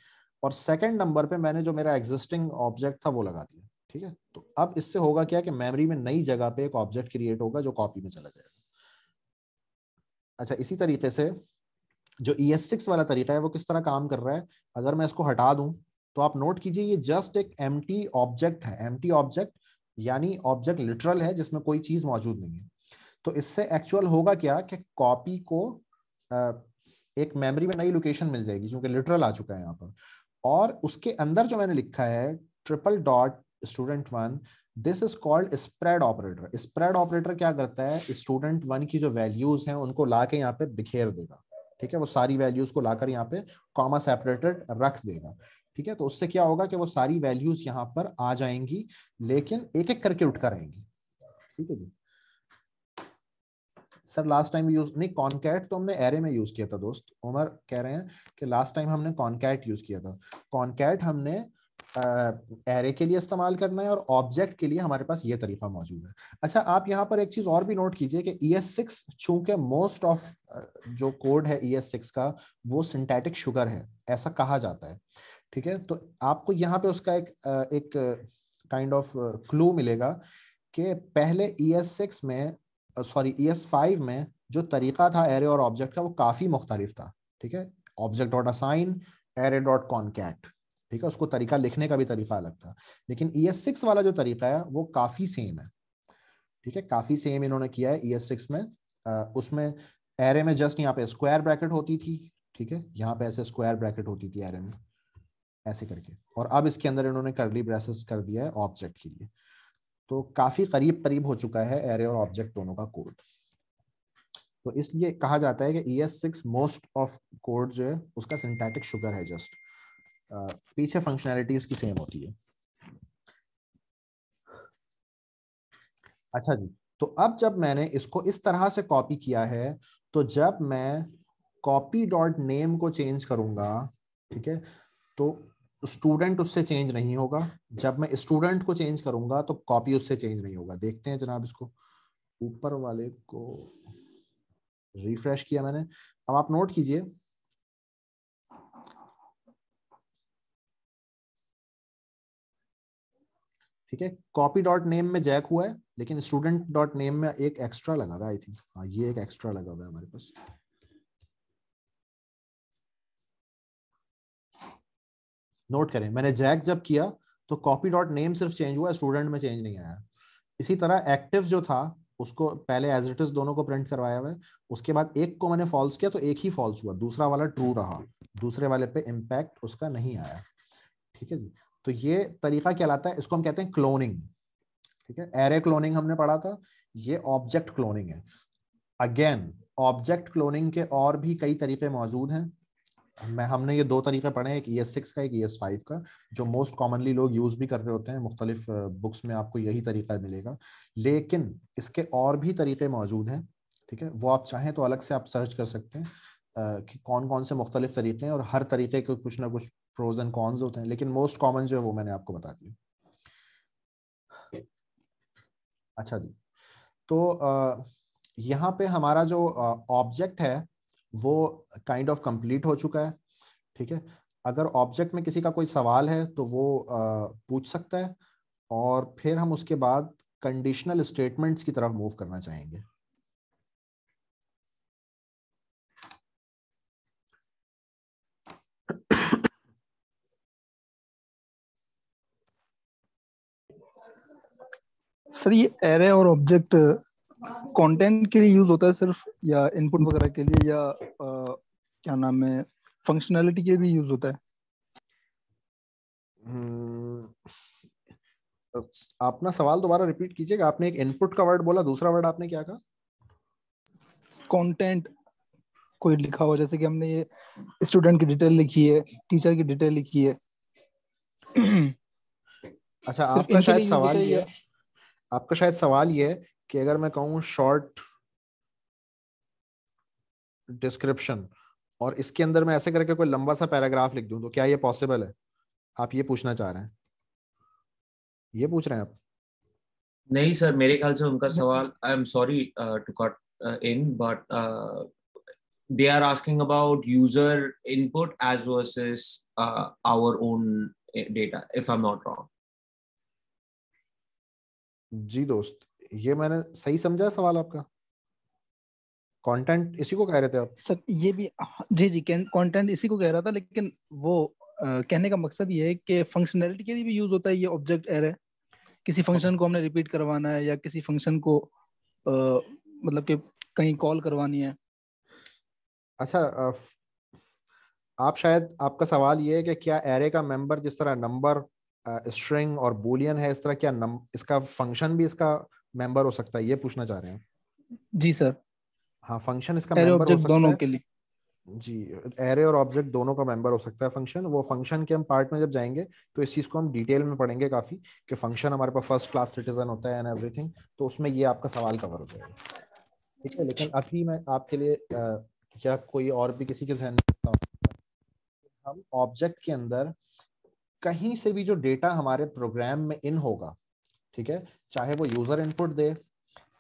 और सेकंड नंबर पे मैंने जो मेरा एग्जिस्टिंग ऑब्जेक्ट था वो लगा दिया ठीक है तो अब इससे होगा क्या कि मेमोरी में नई जगह पे एक ऑब्जेक्ट क्रिएट होगा जो कॉपी में चला जाएगा अच्छा इसी तरीके से जो ई एस सिक्स वाला तरीका है वो किस तरह काम कर रहा है अगर मैं इसको हटा दूं तो आप नोट कीजिए ये जस्ट एक एम ऑब्जेक्ट है एम ऑब्जेक्ट यानी ऑब्जेक्ट लिटरल है जिसमें कोई चीज मौजूद नहीं है तो इससे एक्चुअल होगा क्या कि कॉपी को एक मेमोरी में नई लोकेशन मिल जाएगी क्योंकि लिटरल आ चुका है यहाँ पर और उसके अंदर जो मैंने लिखा है triple dot student one this is called spread operator spread operator क्या करता है स्टूडेंट वन की जो वैल्यूज हैं उनको ला के यहाँ पे बिखेर देगा ठीक है वो सारी वैल्यूज को लाकर यहाँ पे कॉमा सेपरेटेड रख देगा ठीक है तो उससे क्या होगा कि वो सारी वैल्यूज यहाँ पर आ जाएंगी लेकिन एक एक करके उठकर आएंगी ठीक है जी सर लास्ट टाइम यूज नहीं कॉन्कैट तो हमने एरे में यूज किया था दोस्त उमर कह रहे हैं कि लास्ट टाइम हमने कॉन्कैट यूज किया था कॉन्कैट हमने एरे के लिए इस्तेमाल करना है और ऑब्जेक्ट के लिए हमारे पास ये तरीका मौजूद है अच्छा आप यहाँ पर एक चीज़ और भी नोट कीजिए कि ई एस सिक्स चूंकि मोस्ट ऑफ जो कोड है ई एस सिक्स का वो सिंथेटिक शुगर है ऐसा कहा जाता है ठीक है तो आपको यहाँ पे उसका एक एक काइंड ऑफ क्लू मिलेगा कि पहले ई एस सिक्स में सॉरी ई एस फाइव में जो तरीका था एरे और ऑब्जेक्ट का वो काफ़ी मुख्तलिफ था ठीक है object dot assign array dot concat ठीक है उसको तरीका लिखने का भी तरीका अलग था लेकिन ई एस सिक्स वाला जो तरीका है वो काफ़ी सेम है ठीक है काफ़ी सेम इन्होंने किया है ई एस सिक्स में आ, उसमें एरे में जस्ट यहाँ पे स्क्वायर ब्रैकेट होती थी ठीक है यहाँ पे ऐसे स्क्वायर ब्रैकेट होती थी एरे में ऐसे करके और अब इसके अंदर इन्होंने करली ब्रेसेस कर दिया है ऑब्जेक्ट के लिए तो काफ़ी करीब करीब हो चुका है एरे और ऑब्जेक्ट दोनों का कोड तो इसलिए कहा जाता है कि E S six most of code जो है उसका सिंथेटिक शुगर है जस्ट पीछे फंक्शनैलिटी उसकी सेम होती है अच्छा जी तो अब जब मैंने इसको इस तरह से कॉपी किया है तो जब मैं कॉपी डॉट नेम को चेंज करूंगा ठीक है तो स्टूडेंट उससे चेंज नहीं होगा जब मैं स्टूडेंट को चेंज करूंगा तो कॉपी उससे चेंज नहीं होगा देखते हैं जनाब इसको ऊपर वाले को रिफ्रेश किया मैंने अब आप नोट कीजिए ठीक है कॉपी डॉट नेम में जैक हुआ है लेकिन स्टूडेंट डॉट नेम में एक एक्स्ट्रा लगा हुआ आई थिंक हाँ ये एक एक्स्ट्रा लगा हुआ है हमारे पास नोट करें मैंने जैक जब किया तो कॉपी डॉट नेम सिर्फ चेंज हुआ स्टूडेंट में चेंज नहीं आया इसी तरह एक्टिव जो था उसको पहले एज इट इज दोनों को प्रिंट करवाया हुआ उसके बाद एक को मैंने फॉल्स किया तो एक ही फॉल्स हुआ दूसरा वाला ट्रू रहा दूसरे वाले पे इम्पैक्ट उसका नहीं आया ठीक है जी तो ये तरीका क्या लाता है इसको हम कहते हैं क्लोनिंग ठीक है एरे क्लोनिंग हमने पढ़ा था ये ऑब्जेक्ट क्लोनिंग है अगेन ऑब्जेक्ट क्लोनिंग के और भी कई तरीके मौजूद हैं मैं हमने ये दो तरीके पढ़े हैं एक ई एस सिक्स का एक ई एस फाइव का जो मोस्ट कॉमनली लोग यूज़ भी कर रहे होते हैं मुख्तलिफ बुक्स में आपको यही तरीका मिलेगा लेकिन इसके और भी तरीके मौजूद हैं ठीक है वो आप चाहें तो अलग से आप सर्च कर सकते हैं कि कौन कौन से मुख्तलिफ तरीके हैं और हर तरीके के कुछ ना कुछ प्रोज एंड कॉन्स होते हैं लेकिन मोस्ट कॉमन जो है वो मैंने आपको बता दिया अच्छा जी तो यहाँ पे हमारा जो ऑब्जेक्ट है वो काइंड ऑफ कंप्लीट हो चुका है ठीक है अगर ऑब्जेक्ट में किसी का कोई सवाल है तो वो पूछ सकता है और फिर हम उसके बाद कंडीशनल स्टेटमेंट्स की तरफ मूव करना चाहेंगे सर ये एरे और ऑब्जेक्ट कंटेंट uh, के लिए यूज होता है सिर्फ या इनपुट वगैरह के लिए या आ, uh, क्या नाम है फंक्शनैलिटी के भी यूज होता है आप hmm, सवाल दोबारा रिपीट कीजिएगा आपने एक इनपुट का वर्ड बोला दूसरा वर्ड आपने क्या कहा कंटेंट कोई लिखा हुआ जैसे कि हमने ये स्टूडेंट की डिटेल लिखी है टीचर की डिटेल लिखी है अच्छा आपका शायद सवाल ये आपका शायद सवाल ये है कि अगर मैं कहूँ शॉर्ट डिस्क्रिप्शन और इसके अंदर मैं ऐसे करके कोई लंबा सा पैराग्राफ लिख दूं तो क्या ये पॉसिबल है आप ये पूछना चाह रहे हैं ये पूछ रहे हैं आप नहीं सर मेरे ख्याल से उनका सवाल I am sorry to cut in but they are asking about user input as versus our own data if I am not wrong जी दोस्त ये मैंने सही समझा सवाल आपका कंटेंट इसी को कह रहे थे आप सर ये भी हाँ, जी जी कंटेंट इसी को कह रहा था लेकिन वो आ, कहने का मकसद ये है कि फंक्शनैलिटी के लिए भी यूज होता है ये ऑब्जेक्ट एरे किसी फंक्शन को हमने रिपीट करवाना है या किसी फंक्शन को आ, मतलब कि कहीं कॉल करवानी है अच्छा आप शायद आपका सवाल ये है कि क्या एरे का मेंबर जिस तरह नंबर स्ट्रिंग और बोलियन है इस तरह क्या नम, इसका फंक्शन भी इसका मेंबर हो सकता है ये पूछना चाह रहे हैं जी सर हाँ फंक्शन इसका मेंबर हो सकता दोनों है के लिए जी एरे और ऑब्जेक्ट दोनों का मेंबर हो सकता है फंक्शन वो फंक्शन के हम पार्ट में जब जाएंगे तो इस चीज को हम डिटेल में पढ़ेंगे काफी कि फंक्शन हमारे पास फर्स्ट क्लास सिटीजन होता है एंड एवरीथिंग तो उसमें ये आपका सवाल कवर हो जाएगा ठीक है लेकिन अभी मैं आपके लिए क्या कोई और भी किसी के जहन हम ऑब्जेक्ट के अंदर कहीं से भी जो डेटा हमारे प्रोग्राम में इन होगा ठीक है चाहे वो यूजर इनपुट दे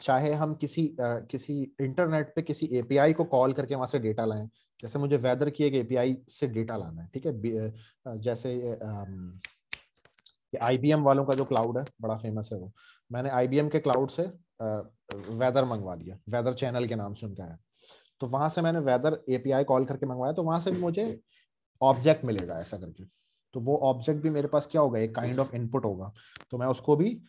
चाहे हम किसी आ, किसी इंटरनेट पे किसी एपीआई को कॉल करके वहां से डेटा लाएं जैसे मुझे वेदर की एक एपीआई से डेटा लाना है ठीक है जैसे आईबीएम वालों का जो क्लाउड है बड़ा फेमस है वो मैंने आईबीएम के क्लाउड से वेदर मंगवा लिया वेदर चैनल के नाम से उनका है तो वहां से मैंने वेदर एपीआई कॉल करके मंगवाया तो वहां से मुझे ऑब्जेक्ट मिलेगा ऐसा करके तो वो ऑब्जेक्ट भी मेरे पास क्या होगा एक काइंड ऑफ इनपुट होगा तो मैं उसको भी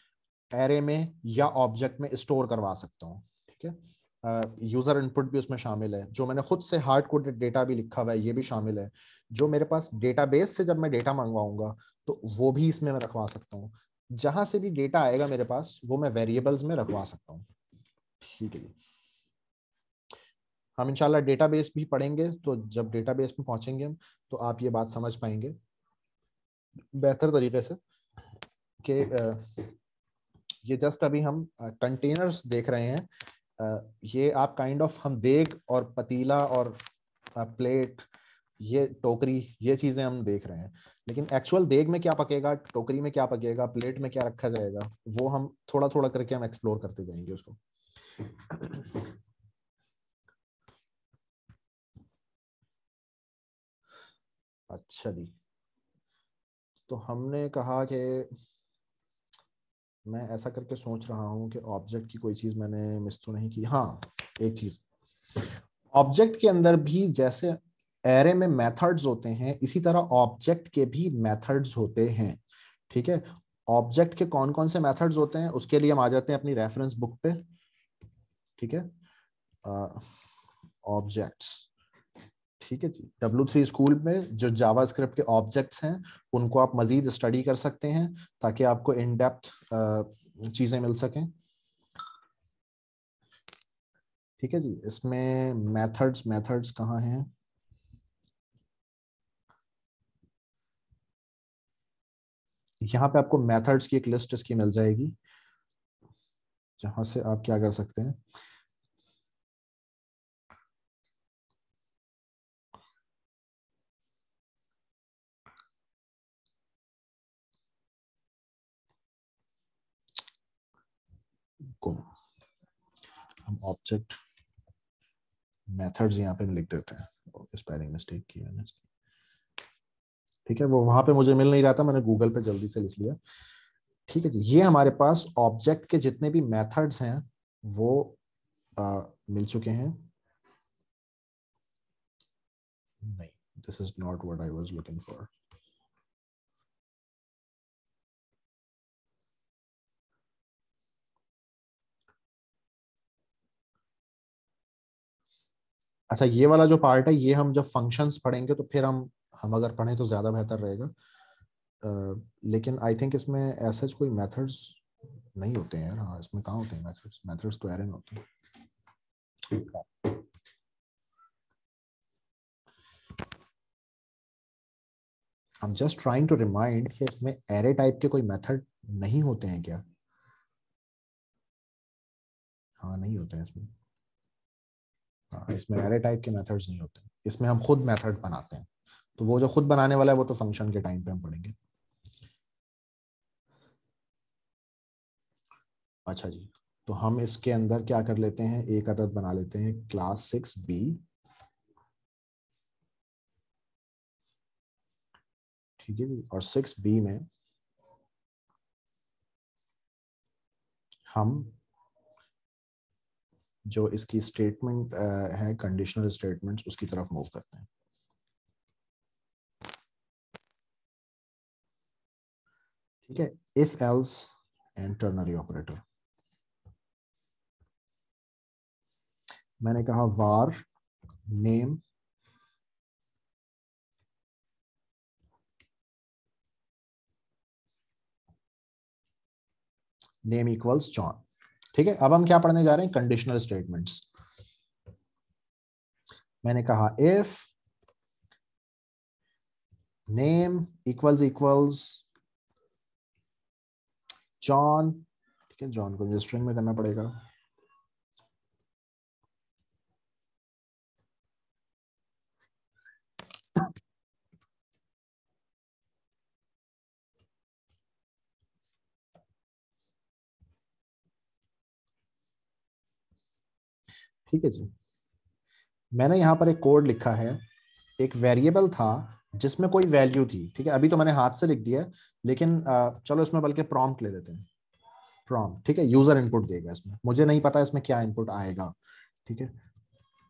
एरे में या ऑब्जेक्ट में स्टोर करवा सकता हूँ ठीक है यूजर इनपुट भी उसमें शामिल है जो मैंने खुद से हार्ड कोडेड डेटा भी लिखा हुआ है ये भी शामिल है जो मेरे पास डेटाबेस से जब मैं डेटा मंगवाऊंगा तो वो भी इसमें मैं रखवा सकता हूँ जहां से भी डेटा आएगा मेरे पास वो मैं वेरिएबल्स में रखवा सकता हूँ ठीक है हम इनशाला डेटाबेस भी पढ़ेंगे तो जब डेटाबेस में पहुंचेंगे हम तो आप ये बात समझ पाएंगे बेहतर तरीके से कि ये जस्ट अभी हम कंटेनर्स देख रहे हैं ये आप काइंड kind ऑफ of हम देख और पतीला और प्लेट ये टोकरी ये चीजें हम देख रहे हैं लेकिन एक्चुअल देग में क्या पकेगा टोकरी में क्या पकेगा प्लेट में क्या रखा जाएगा वो हम थोड़ा थोड़ा करके हम एक्सप्लोर करते जाएंगे उसको अच्छा जी तो हमने कहा कि मैं ऐसा करके सोच रहा हूँ कि ऑब्जेक्ट की कोई चीज़ मैंने मिस तो नहीं की हाँ एक चीज़ ऑब्जेक्ट के अंदर भी जैसे एरे में मेथड्स होते हैं इसी तरह ऑब्जेक्ट के भी मेथड्स होते हैं ठीक है ऑब्जेक्ट के कौन कौन से मेथड्स होते हैं उसके लिए हम आ जाते हैं अपनी रेफरेंस बुक पे ठीक है ऑब्जेक्ट्स ठीक है जी डब्ल्यू थ्री स्कूल में जो जावा स्क्रिप्ट के ऑब्जेक्ट्स हैं उनको आप मजीद स्टडी कर सकते हैं ताकि आपको इन डेप्थ चीज़ें मिल सकें ठीक है जी इसमें मेथड्स मेथड्स कहाँ हैं यहाँ पे आपको मेथड्स की एक लिस्ट इसकी मिल जाएगी जहां से आप क्या कर सकते हैं को हम ऑब्जेक्ट मेथड्स यहाँ पे लिख देते हैं स्पेलिंग मिस्टेक की मैंने ठीक है वो वहां पे मुझे मिल नहीं रहा था मैंने गूगल पे जल्दी से लिख लिया ठीक है जी ये हमारे पास ऑब्जेक्ट के जितने भी मेथड्स हैं वो आ, मिल चुके हैं नहीं this is not what I was looking for अच्छा ये वाला जो पार्ट है ये हम जब फंक्शंस पढ़ेंगे तो फिर हम हम अगर पढ़ें तो ज़्यादा बेहतर रहेगा लेकिन आई थिंक इसमें ऐसे कोई मेथड्स नहीं होते हैं हाँ इसमें कहाँ होते हैं मेथड्स मेथड्स तो एरन होते हैं I'm just trying to remind कि इसमें एरे टाइप के कोई मेथड नहीं होते हैं क्या हाँ नहीं होते हैं इसमें हाँ, इसमें एरे टाइप के मेथड्स नहीं होते इसमें हम खुद मेथड बनाते हैं तो वो जो खुद बनाने वाला है वो तो फंक्शन के टाइम पे हम पढ़ेंगे अच्छा जी तो हम इसके अंदर क्या कर लेते हैं एक अदद बना लेते हैं क्लास सिक्स बी ठीक है जी और सिक्स बी में हम जो इसकी स्टेटमेंट uh, है कंडीशनल स्टेटमेंट्स उसकी तरफ मूव करते हैं ठीक है if else and ternary operator मैंने कहा var name name equals John ठीक है अब हम क्या पढ़ने जा रहे हैं कंडीशनल स्टेटमेंट्स मैंने कहा if name equals equals John ठीक है जॉन को स्ट्रिंग में करना पड़ेगा ठीक है जी मैंने यहाँ पर एक कोड लिखा है एक वेरिएबल था जिसमें कोई वैल्यू थी ठीक है अभी तो मैंने हाथ से लिख दिया लेकिन चलो इसमें बल्कि प्रॉम्प्ट ले लेते हैं प्रॉम्प्ट ठीक है यूजर इनपुट देगा इसमें मुझे नहीं पता इसमें क्या इनपुट आएगा ठीक है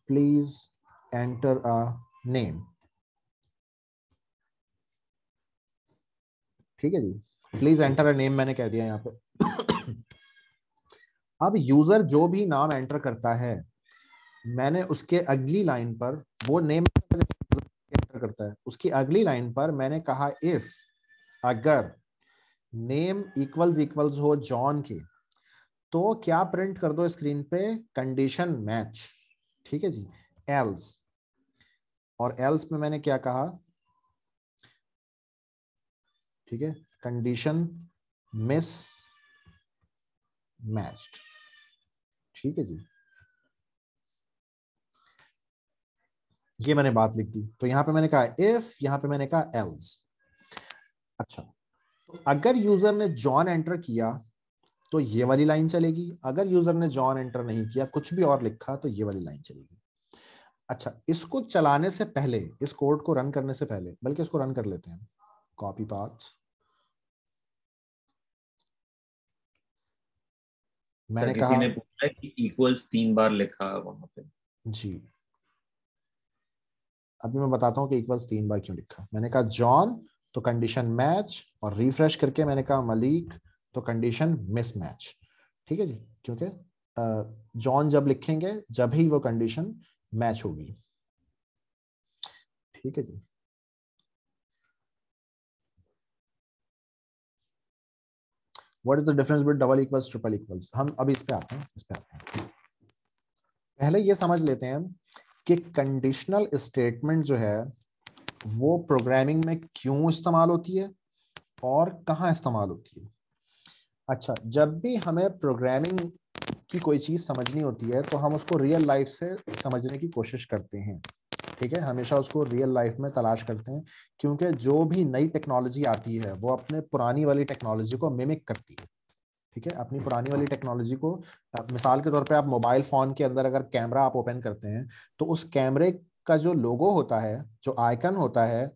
प्लीज एंटर अ नेम ठीक है जी प्लीज एंटर अ नेम मैंने कह दिया यहाँ पे अब यूजर जो भी नाम एंटर करता है मैंने उसके अगली लाइन पर वो नेम करता है उसकी अगली लाइन पर मैंने कहा इफ अगर नेम इक्वल्स इक्वल्स हो जॉन के तो क्या प्रिंट कर दो स्क्रीन पे कंडीशन मैच ठीक है जी एल्स और एल्स में मैंने क्या कहा ठीक है कंडीशन मिस मैच्ड ठीक है जी ये मैंने बात लिख दी तो यहां पे मैंने कहा इफ यहां पे मैंने कहा एल्स अच्छा तो अगर यूजर ने जॉन एंटर किया तो ये वाली लाइन चलेगी अगर यूजर ने जॉन एंटर नहीं किया कुछ भी और लिखा तो ये वाली लाइन चलेगी अच्छा इसको चलाने से पहले इस कोड को रन करने से पहले बल्कि इसको रन कर लेते हैं कॉपी पाथ मैंने कहा कि इक्वल्स तीन बार लिखा वहां पे जी अभी मैं बताता हूँ कि इक्वल्स तीन बार क्यों लिखा मैंने कहा जॉन तो कंडीशन मैच और रिफ्रेश करके मैंने कहा मलिक तो कंडीशन मिस मैच ठीक है जी क्योंकि जॉन जब लिखेंगे जब ही वो कंडीशन मैच होगी ठीक है जी what is the difference between double equals triple equals हम अभी इस पे आते हैं इस पे आते हैं पहले ये समझ लेते हैं कि कंडीशनल स्टेटमेंट जो है वो प्रोग्रामिंग में क्यों इस्तेमाल होती है और कहाँ इस्तेमाल होती है अच्छा जब भी हमें प्रोग्रामिंग की कोई चीज़ समझनी होती है तो हम उसको रियल लाइफ से समझने की कोशिश करते हैं ठीक है हमेशा उसको रियल लाइफ में तलाश करते हैं क्योंकि जो भी नई टेक्नोलॉजी आती है वो अपने पुरानी वाली टेक्नोलॉजी को मिमिक करती है ठीक है अपनी पुरानी वाली टेक्नोलॉजी को मिसाल के तौर पे आप मोबाइल फोन के अंदर अगर कैमरा आप ओपन करते हैं तो उस कैमरे का जो लोगो होता है जो आइकन होता है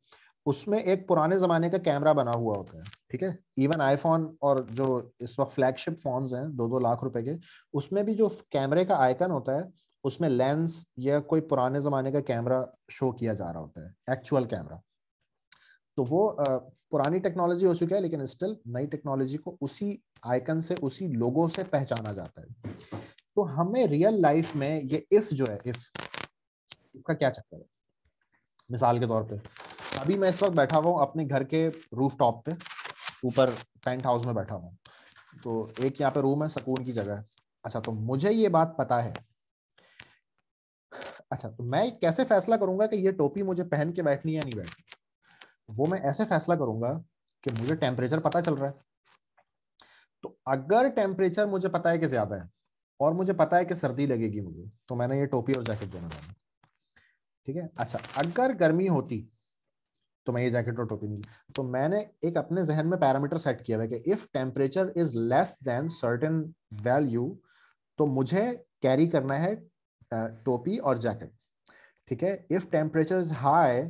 उसमें एक पुराने जमाने का कैमरा बना हुआ होता है ठीक है इवन आईफोन और जो इस वक्त फ्लैगशिप फोन्स हैं दो दो लाख रुपए के उसमें भी जो कैमरे का आइकन होता है उसमें लेंस या कोई पुराने जमाने का कैमरा शो किया जा रहा होता है एक्चुअल कैमरा तो वो पुरानी टेक्नोलॉजी हो चुकी है लेकिन स्टिल नई टेक्नोलॉजी को उसी आइकन से उसी लोगों से पहचाना जाता है तो हमें रियल लाइफ में ये इफ जो है इफ इसका क्या चक्कर है मिसाल के तौर पे अभी मैं इस वक्त बैठा हुआ हूँ अपने घर के रूफ टॉप पे ऊपर पेंट हाउस में बैठा हुआ तो एक यहाँ पे रूम है सकून की जगह अच्छा तो मुझे ये बात पता है अच्छा तो मैं कैसे फैसला करूंगा कि ये टोपी मुझे पहन के बैठनी है या नहीं बैठनी वो मैं ऐसे फैसला करूंगा कि मुझे टेम्परेचर पता चल रहा है तो अगर टेम्परेचर मुझे पता है कि ज्यादा है और मुझे पता है कि सर्दी लगेगी मुझे तो मैंने ये टोपी और जैकेट देना डाली ठीक है अच्छा अगर गर्मी होती तो मैं ये जैकेट और टोपी नहीं तो मैंने एक अपने जहन में पैरामीटर सेट किया हुआ कि if temperature is less than certain value तो मुझे कैरी करना है टोपी और जैकेट ठीक है if temperature is high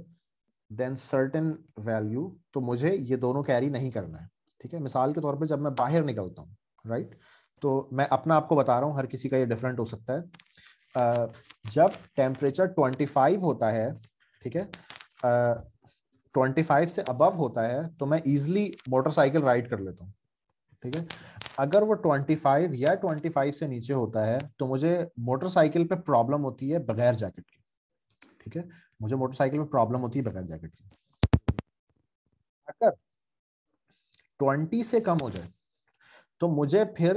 then certain value तो मुझे ये दोनों कैरी नहीं करना है ठीक है मिसाल के तौर पे जब मैं बाहर निकलता हूँ राइट right? तो मैं अपना आपको बता रहा हूँ हर किसी का ये डिफरेंट हो सकता है जब टेम्परेचर 25 होता है ठीक है 25 से अबव होता है तो मैं ईजिली मोटरसाइकिल राइड कर लेता हूँ ठीक है अगर वो 25 या 25 से नीचे होता है तो मुझे मोटरसाइकिल पे प्रॉब्लम होती है बगैर जैकेट की ठीक है मुझे मोटरसाइकिल में प्रॉब्लम होती है बगैर जैकेट की अगर ट्वेंटी से कम हो जाए तो मुझे फिर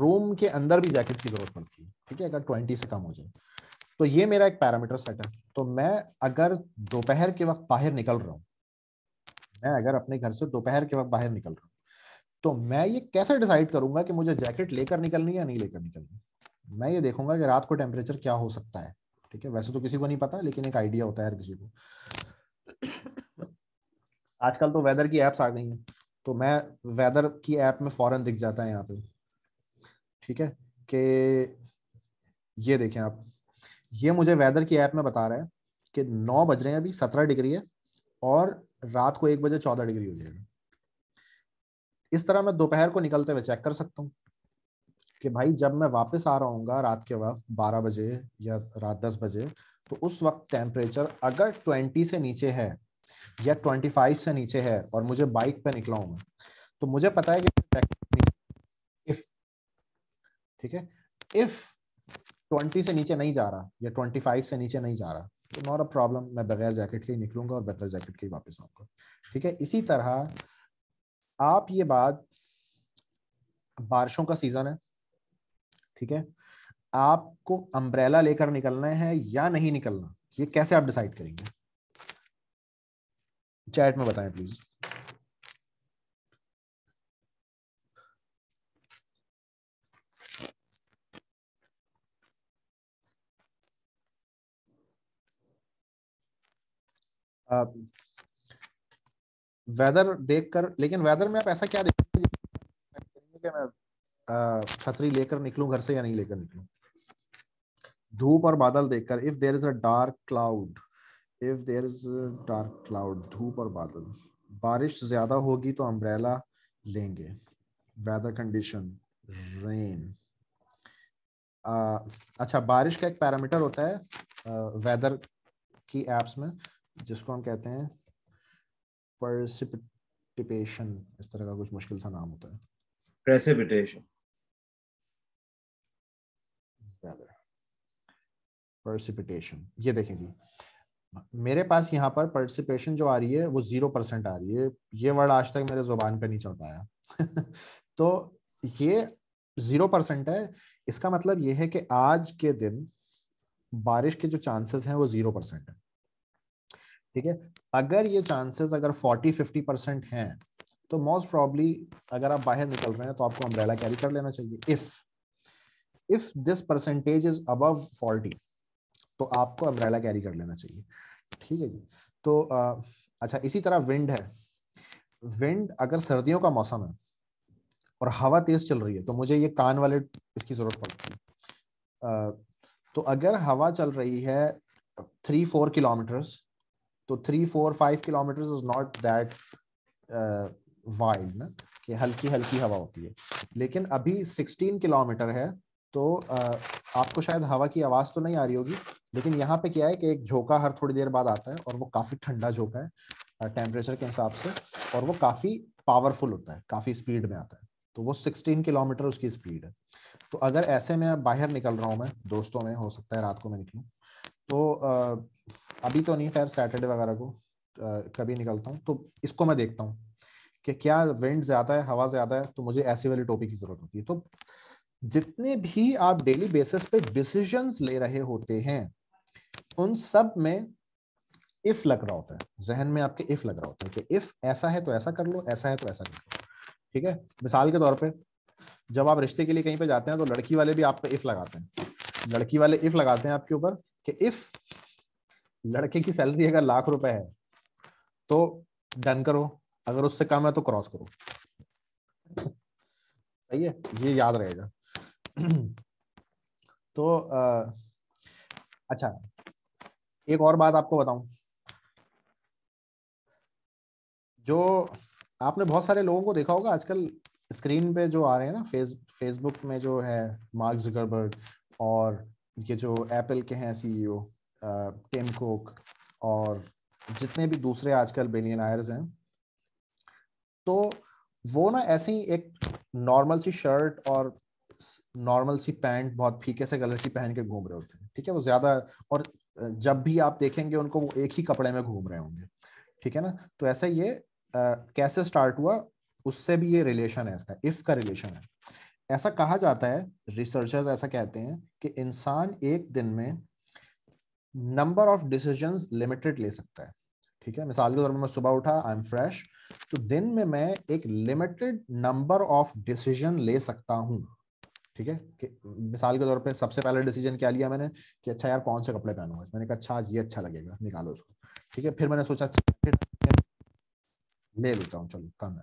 रूम के अंदर भी जैकेट की जरूरत पड़ती है ठीक है अगर ट्वेंटी से कम हो जाए तो ये मेरा एक पैरामीटर सेट है तो मैं अगर दोपहर के वक्त बाहर निकल रहा हूँ मैं अगर अपने घर से दोपहर के वक्त बाहर निकल रहा हूँ तो मैं ये कैसे डिसाइड करूंगा कि मुझे जैकेट लेकर निकलनी है या नहीं लेकर निकलनी मैं ये देखूंगा कि रात को टेम्परेचर क्या हो सकता है ठीक है वैसे तो किसी को नहीं पता लेकिन एक आइडिया होता है हर किसी को आजकल तो वेदर की एप्स आ गई हैं तो मैं वेदर की ऐप में फॉरन दिख जाता है यहाँ पे ठीक है कि ये देखें आप ये मुझे वेदर की ऐप में बता रहा है कि नौ बज रहे हैं अभी सत्रह डिग्री है और रात को एक बजे चौदह डिग्री हो जाएगा इस तरह मैं दोपहर को निकलते हुए चेक कर सकता हूँ कि भाई जब मैं वापस आ रहा हूँ रात के वक्त बारह बजे या रात दस बजे तो उस वक्त टेम्परेचर अगर ट्वेंटी से नीचे है या ट्वेंटी फाइव से नीचे है और मुझे बाइक पे निकला हूँ तो मुझे पता है कि इफ ठीक है इफ ट्वेंटी से नीचे नहीं जा रहा या ट्वेंटी फाइव से नीचे नहीं जा रहा तो नॉट अ प्रॉब्लम मैं बगैर जैकेट के ही निकलूंगा और बगैर जैकेट के ही वापस आऊंगा ठीक है इसी तरह आप ये बात बारिशों का सीज़न है ठीक है आपको अम्ब्रेला लेकर निकलना है या नहीं निकलना ये कैसे आप डिसाइड करेंगे चैट में बताएं प्लीज वेदर देखकर लेकिन वेदर में आप ऐसा क्या देखेंगे छतरी लेकर निकलूं घर से या नहीं लेकर निकलूं धूप और बादल देखकर if there is a dark cloud if there is dark cloud धूप और बादल बारिश ज्यादा होगी तो अम्ब्रेला लेंगे वेदर कंडीशन रेन अच्छा बारिश का एक पैरामीटर होता है वेदर uh, की एप्स में जिसको हम कहते हैं परसिपिटेशन इस तरह का कुछ मुश्किल सा नाम होता है प्रेसिपिटेशन परसिपिटेशन ये देखें जी मेरे पास यहाँ पर पार्टिसिपेशन जो आ रही है वो जीरो परसेंट आ रही है ये वर्ड आज तक मेरे जुबान पे नहीं चल पाया तो ये जीरो परसेंट है इसका मतलब ये है कि आज के दिन बारिश के जो चांसेस हैं वो जीरो परसेंट है ठीक है अगर ये चांसेस अगर फोर्टी फिफ्टी परसेंट हैं तो मोस्ट प्रॉब्ली अगर आप बाहर निकल रहे हैं तो आपको अम्ब्रेला कैरी कर लेना चाहिए if if this percentage is above forty तो आपको अम्ब्रेला कैरी कर लेना चाहिए ठीक है जी तो आ, अच्छा इसी तरह विंड है विंड अगर सर्दियों का मौसम है और हवा तेज चल रही है तो मुझे ये कान वाले इसकी जरूरत पड़ती है तो अगर हवा चल रही है थ्री फोर किलोमीटर्स तो three four five kilometres is not that wide ना कि हल्की हल्की हवा होती है लेकिन अभी सिक्सटीन किलोमीटर है तो आपको शायद हवा की आवाज़ तो नहीं आ रही होगी लेकिन यहाँ पे क्या है कि एक झोंका हर थोड़ी देर बाद आता है और वो काफ़ी ठंडा झोंका है टेम्परेचर के हिसाब से और वो काफ़ी पावरफुल होता है काफ़ी स्पीड में आता है तो वो 16 किलोमीटर उसकी स्पीड है तो अगर ऐसे में बाहर निकल रहा हूँ मैं दोस्तों में हो सकता है रात को मैं निकलूँ तो अभी तो नहीं खैर सैटरडे वगैरह को कभी निकलता हूँ तो इसको मैं देखता हूँ कि क्या विंड ज़्यादा है हवा ज़्यादा है तो मुझे ऐसी वाली टोपी की ज़रूरत होती है तो जितने भी आप डेली बेसिस पे डिसीजंस ले रहे होते हैं उन सब में इफ लग रहा होता है जहन में आपके इफ लग रहा होता है कि इफ ऐसा है तो ऐसा कर लो ऐसा है तो ऐसा कर लो ठीक है मिसाल के तौर पे जब आप रिश्ते के लिए कहीं पे जाते हैं तो लड़की वाले भी आप पे इफ लगाते हैं लड़की वाले इफ लगाते हैं आपके ऊपर कि इफ लड़के की सैलरी अगर लाख रुपए है तो डन करो अगर उससे कम है तो क्रॉस करो सही है ये याद रहेगा तो आ, अच्छा एक और बात आपको बताऊं जो आपने बहुत सारे लोगों को देखा होगा आजकल स्क्रीन पे जो आ रहे हैं ना फेस फेसबुक में जो है मार्क जुकरबर्ग और ये जो एप्पल के हैं सीईओ e टिम कुक और जितने भी दूसरे आजकल बिलियन आयर्स हैं तो वो ना ऐसे ही एक नॉर्मल सी शर्ट और नॉर्मल सी पैंट बहुत फीके से कलर की पहन के घूम रहे होते हैं ठीक है वो ज्यादा और जब भी आप देखेंगे उनको वो एक ही कपड़े में घूम रहे होंगे ठीक है ना तो ऐसा ये आ, कैसे स्टार्ट हुआ उससे भी ये रिलेशन है इसका इफ का रिलेशन है ऐसा कहा जाता है रिसर्चर्स ऐसा कहते हैं कि इंसान एक दिन में नंबर ऑफ डिसीजंस लिमिटेड ले सकता है ठीक है मिसाल के तौर पर मैं सुबह उठा आई एम फ्रेश तो दिन में मैं एक लिमिटेड नंबर ऑफ डिसीजन ले सकता हूँ ठीक है मिसाल के तौर पे सबसे पहले डिसीजन क्या लिया मैंने कि अच्छा यार कौन से कपड़े पहनूंगा मैंने कहा अच्छा आज ये अच्छा लगेगा निकालो उसको ठीक है फिर मैंने सोचा अच्छा, फिर ले लेता हूँ चलो कम है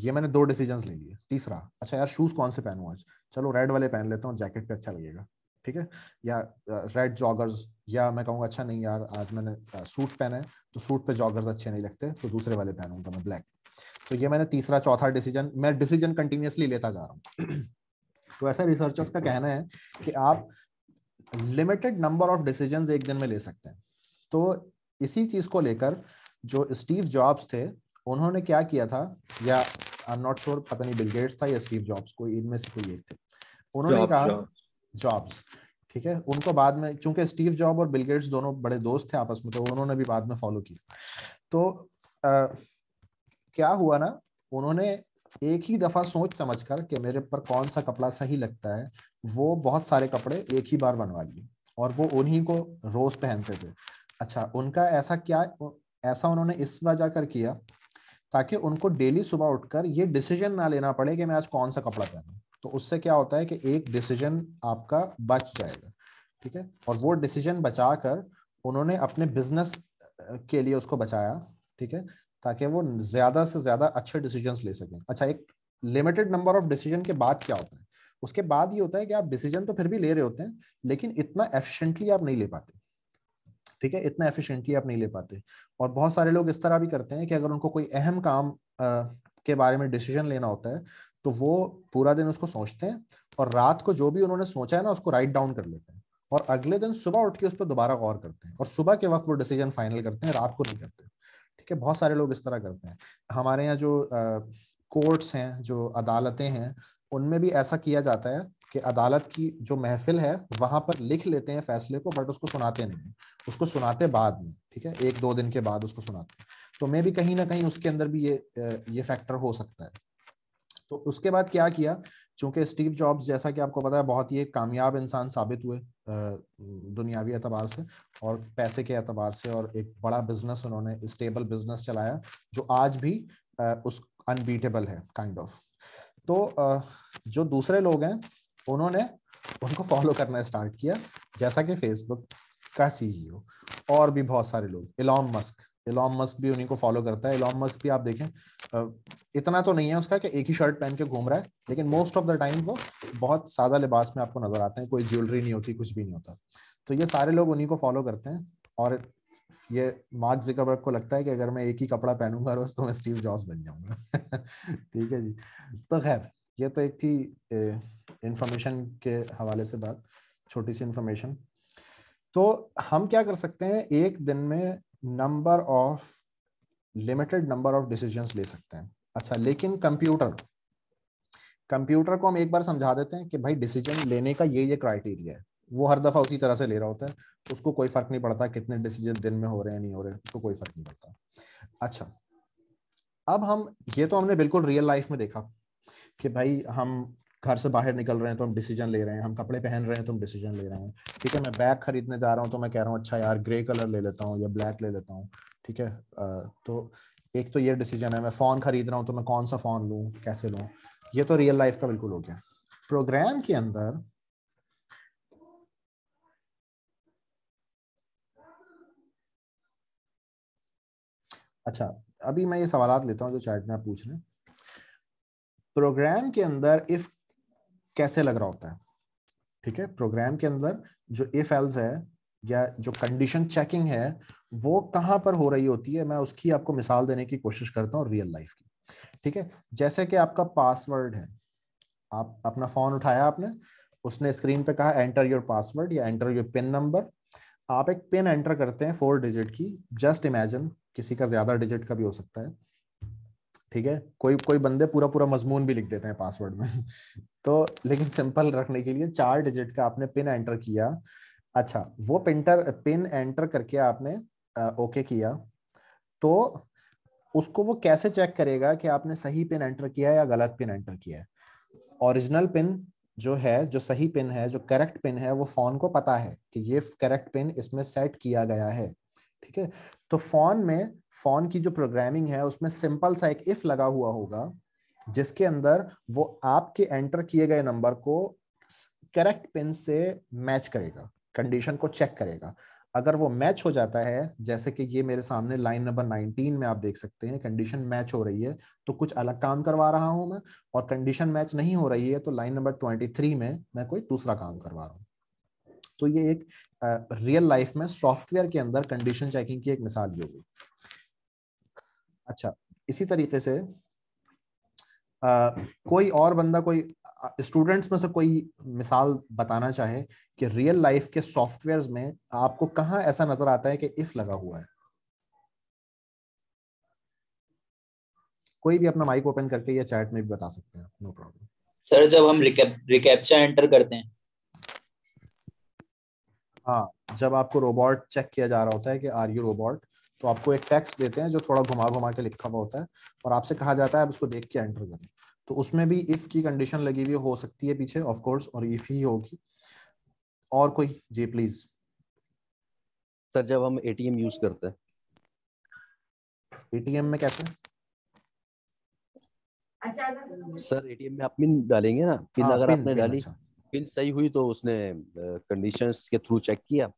ये मैंने दो डिसीजन ले लिए तीसरा अच्छा यार शूज कौन से पहनू आज चलो रेड वाले पहन लेता हूँ जैकेट पे अच्छा लगेगा ठीक है या रेड जॉगर्स या मैं कहूँगा अच्छा नहीं यार आज मैंने सूट पहना है तो सूट पे जॉगर्स अच्छे नहीं लगते तो दूसरे वाले पहनूंगा मैं ब्लैक तो ये मैंने तीसरा चौथा डिसीजन मैं डिसीजन कंटिन्यूसली लेता जा रहा हूँ तो ऐसा रिसर्चर्स का कहना है कि आप लिमिटेड नंबर ऑफ डिसीजन एक दिन में ले सकते हैं तो इसी चीज को लेकर जो स्टीव जॉब्स थे उन्होंने क्या किया था या आई एम नॉट श्योर पता नहीं बिल गेट्स था या स्टीव जॉब्स कोई इनमें से कोई एक थे उन्होंने कहा जॉब्स ठीक है उनको बाद में चूंकि स्टीव जॉब और बिल गेट्स दोनों बड़े दोस्त थे आपस में तो उन्होंने भी बाद में फॉलो किया तो आ, क्या हुआ ना उन्होंने एक ही दफा सोच समझ कर कि मेरे पर कौन सा कपड़ा सही लगता है वो बहुत सारे कपड़े एक ही बार बनवा लिए और वो उन्हीं को रोज पहनते थे अच्छा उनका ऐसा क्या ऐसा उन्होंने इस वजह कर किया ताकि उनको डेली सुबह उठकर ये डिसीजन ना लेना पड़े कि मैं आज कौन सा कपड़ा पहनूं तो उससे क्या होता है कि एक डिसीजन आपका बच जाएगा ठीक है और वो डिसीजन बचा कर उन्होंने अपने बिजनेस के लिए उसको बचाया ठीक है ताकि वो ज्यादा से ज्यादा अच्छे डिसीजन ले सकें अच्छा एक लिमिटेड नंबर ऑफ डिसीजन के बाद क्या होता है उसके बाद ये होता है कि आप डिसीजन तो फिर भी ले रहे होते हैं लेकिन इतना एफिशिएंटली आप नहीं ले पाते ठीक है इतना एफिशिएंटली आप नहीं ले पाते और बहुत सारे लोग इस तरह भी करते हैं कि अगर उनको कोई अहम काम आ, के बारे में डिसीजन लेना होता है तो वो पूरा दिन उसको सोचते हैं और रात को जो भी उन्होंने सोचा है ना उसको राइट डाउन कर लेते हैं और अगले दिन सुबह उठ के उस पर दोबारा गौर करते हैं और सुबह के वक्त वो डिसीजन फाइनल करते हैं रात को नहीं करते कि बहुत सारे लोग इस तरह करते हैं हमारे यहाँ जो कोर्ट्स हैं जो अदालतें हैं उनमें भी ऐसा किया जाता है कि अदालत की जो महफिल है वहां पर लिख लेते हैं फैसले को बट उसको सुनाते नहीं उसको सुनाते बाद में ठीक है एक दो दिन के बाद उसको सुनाते हैं तो मैं भी कहीं ना कहीं उसके अंदर भी ये ये फैक्टर हो सकता है तो उसके बाद क्या किया चूंकि स्टीव जॉब्स जैसा कि आपको पता है बहुत ही एक कामयाब इंसान साबित हुए दुनियावी एतबार से और पैसे के एतबार से और एक बड़ा बिजनेस उन्होंने स्टेबल बिजनेस चलाया जो आज भी उस अनबीटेबल है काइंड kind ऑफ of. तो जो दूसरे लोग हैं उन्होंने उनको फॉलो करना स्टार्ट किया जैसा कि फेसबुक का सीईओ और भी बहुत सारे लोग इलॉन मस्क इलाम मस्क भी उन्हीं को फॉलो करता है इलाम मस्क भी आप देखें इतना तो नहीं है उसका कि एक ही शर्ट पहन के घूम रहा है लेकिन मोस्ट ऑफ द टाइम वो बहुत सादा लिबास में आपको नजर आते हैं कोई ज्वेलरी नहीं होती कुछ भी नहीं होता तो ये सारे लोग उन्हीं को फॉलो करते हैं और ये मार्क जिकबर्ग को लगता है कि अगर मैं एक ही कपड़ा पहनूंगा रोज तो मैं स्टीव जॉब्स बन जाऊंगा ठीक है जी तो खैर ये तो एक थी इंफॉर्मेशन के हवाले से बात छोटी सी इंफॉर्मेशन तो हम क्या कर सकते हैं एक दिन में number of limited number of decision ले सकते हैं अच्छा लेकिन कंप्यूटर कंप्यूटर को हम एक बार समझा देते हैं कि भाई डिसीजन लेने का ये ये क्राइटेरिया है वो हर दफा उसी तरह से ले रहा होता है उसको कोई फर्क नहीं पड़ता कितने डिसीजन दिन में हो रहे हैं नहीं हो रहे उसको कोई फर्क नहीं पड़ता अच्छा अब हम ये तो हमने बिल्कुल रियल लाइफ में देखा कि भाई हम घर से बाहर निकल रहे हैं तो हम डिसीजन ले रहे हैं हम कपड़े पहन रहे हैं तो हम डिसीजन ले रहे हैं ठीक है मैं बैग खरीदने जा रहा हूँ तो मैं कह रहा हूँ अच्छा यार ग्रे कलर ले लेता हूँ या ब्लैक ले लेता हूँ ठीक है तो एक तो ये डिसीजन है मैं फ़ोन खरीद रहा हूँ तो मैं कौन सा फ़ोन लू कैसे लू ये तो रियल लाइफ का बिल्कुल हो गया प्रोग्राम के अंदर अच्छा अभी मैं ये सवाल लेता हूँ जो चैट में आप पूछ रहे हैं प्रोग्राम के अंदर इफ कैसे लग रहा होता है ठीक है प्रोग्राम के अंदर जो इफ एल्स है या जो कंडीशन चेकिंग है वो कहाँ पर हो रही होती है मैं उसकी आपको मिसाल देने की कोशिश करता हूँ रियल लाइफ की ठीक है जैसे कि आपका पासवर्ड है आप अपना फोन उठाया आपने उसने स्क्रीन पे कहा एंटर योर पासवर्ड या एंटर योर पिन नंबर आप एक पिन एंटर करते हैं फोर डिजिट की जस्ट इमेजिन किसी का ज्यादा डिजिट का भी हो सकता है ठीक है कोई कोई बंदे पूरा पूरा मजमून भी लिख देते हैं पासवर्ड में तो लेकिन सिंपल रखने के लिए चार डिजिट का आपने पिन एंटर किया अच्छा वो पिंटर पिन एंटर करके आपने आ, ओके किया तो उसको वो कैसे चेक करेगा कि आपने सही पिन एंटर किया है या गलत पिन एंटर किया है ओरिजिनल पिन जो है जो सही पिन है जो करेक्ट पिन है वो फोन को पता है कि ये करेक्ट पिन इसमें सेट किया गया है ठीक है तो फोन में फोन की जो प्रोग्रामिंग है उसमें सिंपल सा एक इफ लगा हुआ होगा जिसके अंदर वो आपके एंटर किए गए नंबर को करेक्ट पिन से मैच करेगा कंडीशन को चेक करेगा अगर वो मैच हो जाता है जैसे कि ये मेरे सामने लाइन नंबर 19 में आप देख सकते हैं कंडीशन मैच हो रही है तो कुछ अलग काम करवा रहा हूं मैं और कंडीशन मैच नहीं हो रही है तो लाइन नंबर 23 में मैं कोई दूसरा काम करवा रहा हूँ तो ये एक रियल लाइफ में सॉफ्टवेयर के अंदर कंडीशन चेकिंग की एक मिसाल भी होगी अच्छा इसी तरीके से uh, कोई और बंदा कोई स्टूडेंट्स में से कोई मिसाल बताना चाहे कि रियल लाइफ के सॉफ्टवेयर में आपको कहाँ ऐसा नजर आता है कि इफ लगा हुआ है कोई भी अपना माइक ओपन करके या चैट में भी बता सकते हैं नो प्रॉब्लम सर जब हम रिकैप्चा एंटर करते हैं हाँ जब आपको रोबोट चेक किया जा रहा होता है कि आर यू रोबोट तो आपको एक टेक्स्ट देते हैं जो थोड़ा घुमा घुमा के लिखा हुआ होता है और आपसे कहा जाता है आप देख के एंटर करें तो उसमें भी इफ की कंडीशन लगी हुई हो सकती है पीछे ऑफ कोर्स और इफ ही होगी और कोई जी प्लीज सर जब हम एटीएम यूज करते हैं एटीएम में कैसे अच्छा सर एटीएम में आप पिन डालेंगे ना पिन हाँ, अगर पिन, आपने पिन, डाली अच्छा। पिन सही हुई तो उसने कंडीशंस के थ्रू चेक किया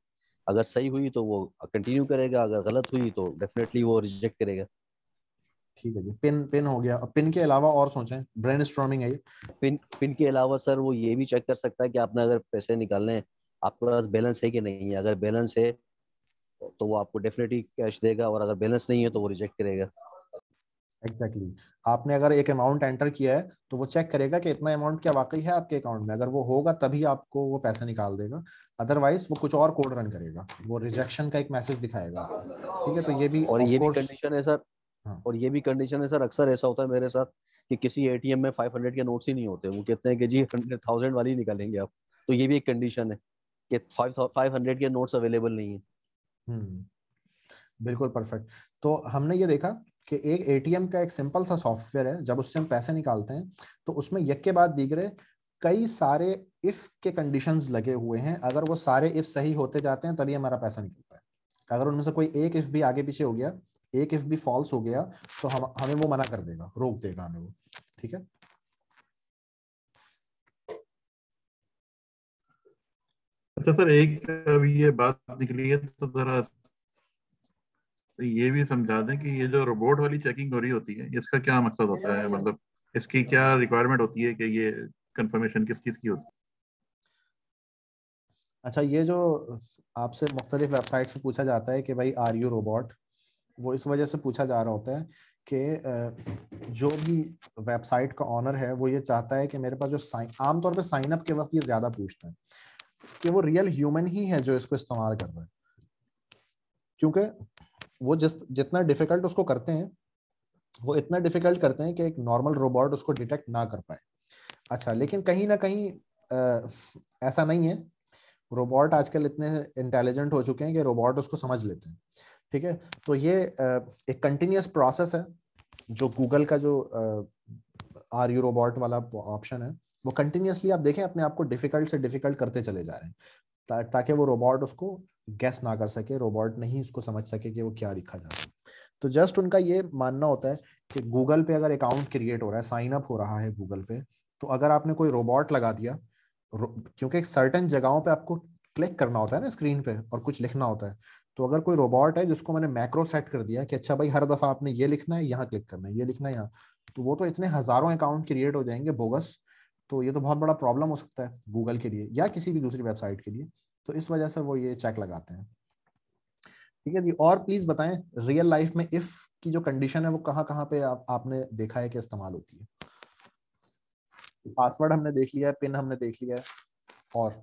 अगर सही हुई तो वो कंटिन्यू करेगा अगर गलत हुई तो डेफिनेटली वो रिजेक्ट करेगा ठीक है जी पिन पिन हो गया अब पिन के अलावा और सोचें ब्रेन स्ट्रॉमिंग है पिन पिन के अलावा सर वो ये भी चेक कर सकता है कि आपने अगर पैसे निकालने आपके पास बैलेंस है कि नहीं है अगर बैलेंस है तो वो आपको डेफिनेटली कैश देगा और अगर बैलेंस नहीं है तो वो रिजेक्ट करेगा एग्जैक्टली exactly. आपने अगर एक अमाउंट एंटर किया है तो वो चेक करेगा कि इतना अमाउंट क्या वाकई है आपके अकाउंट में अगर वो होगा तभी आपको वो पैसा निकाल देगा अदरवाइज वो कुछ और कोड रन करेगा वो रिजेक्शन का एक मैसेज दिखाएगा ठीक है तो ये भी और ये course... भी कंडीशन है सर हाँ. और ये भी कंडीशन है सर अक्सर ऐसा होता है मेरे साथ कि किसी एटीएम में 500 के नोट्स ही नहीं होते वो कहते हैं कि जी हंड्रेड थाउजेंड वाली निकालेंगे आप तो ये भी एक कंडीशन है कि फाइव हंड्रेड के नोट्स अवेलेबल नहीं है हम्म। बिल्कुल परफेक्ट तो हमने ये देखा कि एक एटीएम का एक सिंपल सा सॉफ्टवेयर है जब उससे हम पैसे निकालते हैं तो उसमें यक के बाद दिख रहे कई सारे इफ के कंडीशंस लगे हुए हैं अगर वो सारे इफ सही होते जाते हैं तभी हमारा पैसा निकलता है अगर उनमें से कोई एक इफ भी आगे पीछे हो गया एक इफ भी फॉल्स हो गया तो हम हमें वो मना कर देगा रोक देगा हमें वो ठीक है अच्छा सर एक अभी ये बात निकली है तो जरा तो ये भी समझा दें कि ये जो रोबोट वाली चेकिंग हो रही होती है इसका क्या मकसद होता है मतलब इसकी क्या रिक्वायरमेंट होती है कि ये कंफर्मेशन किस चीज़ की होती है अच्छा ये जो आपसे मुख्तलिफ वेबसाइट से पूछा जाता है कि भाई आर यू रोबोट वो इस वजह से पूछा जा रहा होता है कि जो भी वेबसाइट का ऑनर है वो ये चाहता है कि मेरे पास जो साइन आमतौर पर साइन अप के वक्त ये ज़्यादा पूछते हैं कि वो रियल ह्यूमन ही है जो इसको इस्तेमाल कर रहा है क्योंकि वो जिस जितना डिफिकल्ट उसको करते हैं वो इतना डिफिकल्ट करते हैं कि एक नॉर्मल रोबोट उसको डिटेक्ट ना कर पाए अच्छा लेकिन कहीं ना कहीं आ, ऐसा नहीं है रोबोट आजकल इतने इंटेलिजेंट हो चुके हैं कि रोबोट उसको समझ लेते हैं ठीक है तो ये एक कंटिन्यूस प्रोसेस है जो गूगल का जो आर यू रोबोट वाला ऑप्शन है वो कंटिन्यूसली आप देखें अपने आप को डिफिकल्ट से डिफिकल्ट करते चले जा रहे हैं ताकि वो रोबोट उसको गैस ना कर सके रोबोट नहीं उसको समझ सके कि वो क्या लिखा जा रहा है तो जस्ट उनका ये मानना होता है कि गूगल पे अगर अकाउंट क्रिएट हो रहा है साइन अप हो रहा है गूगल पे तो अगर आपने कोई रोबोट लगा दिया क्योंकि सर्टन जगहों पे आपको क्लिक करना होता है ना स्क्रीन पे और कुछ लिखना होता है तो अगर कोई रोबोट है जिसको मैंने मैक्रो सेट कर दिया कि अच्छा भाई हर दफ़ा आपने ये लिखना है यहाँ क्लिक करना है ये लिखना है यहाँ तो वो तो इतने हज़ारों अकाउंट क्रिएट हो जाएंगे बोगस तो ये तो बहुत बड़ा प्रॉब्लम हो सकता है गूगल के लिए या किसी भी दूसरी वेबसाइट के लिए तो इस वजह से वो ये चेक लगाते हैं ठीक है जी और प्लीज बताएं रियल लाइफ में इफ की जो कंडीशन है वो कहाँ कहाँ पे आप, आपने देखा है कि इस्तेमाल होती है पासवर्ड हमने देख लिया है पिन हमने देख लिया है और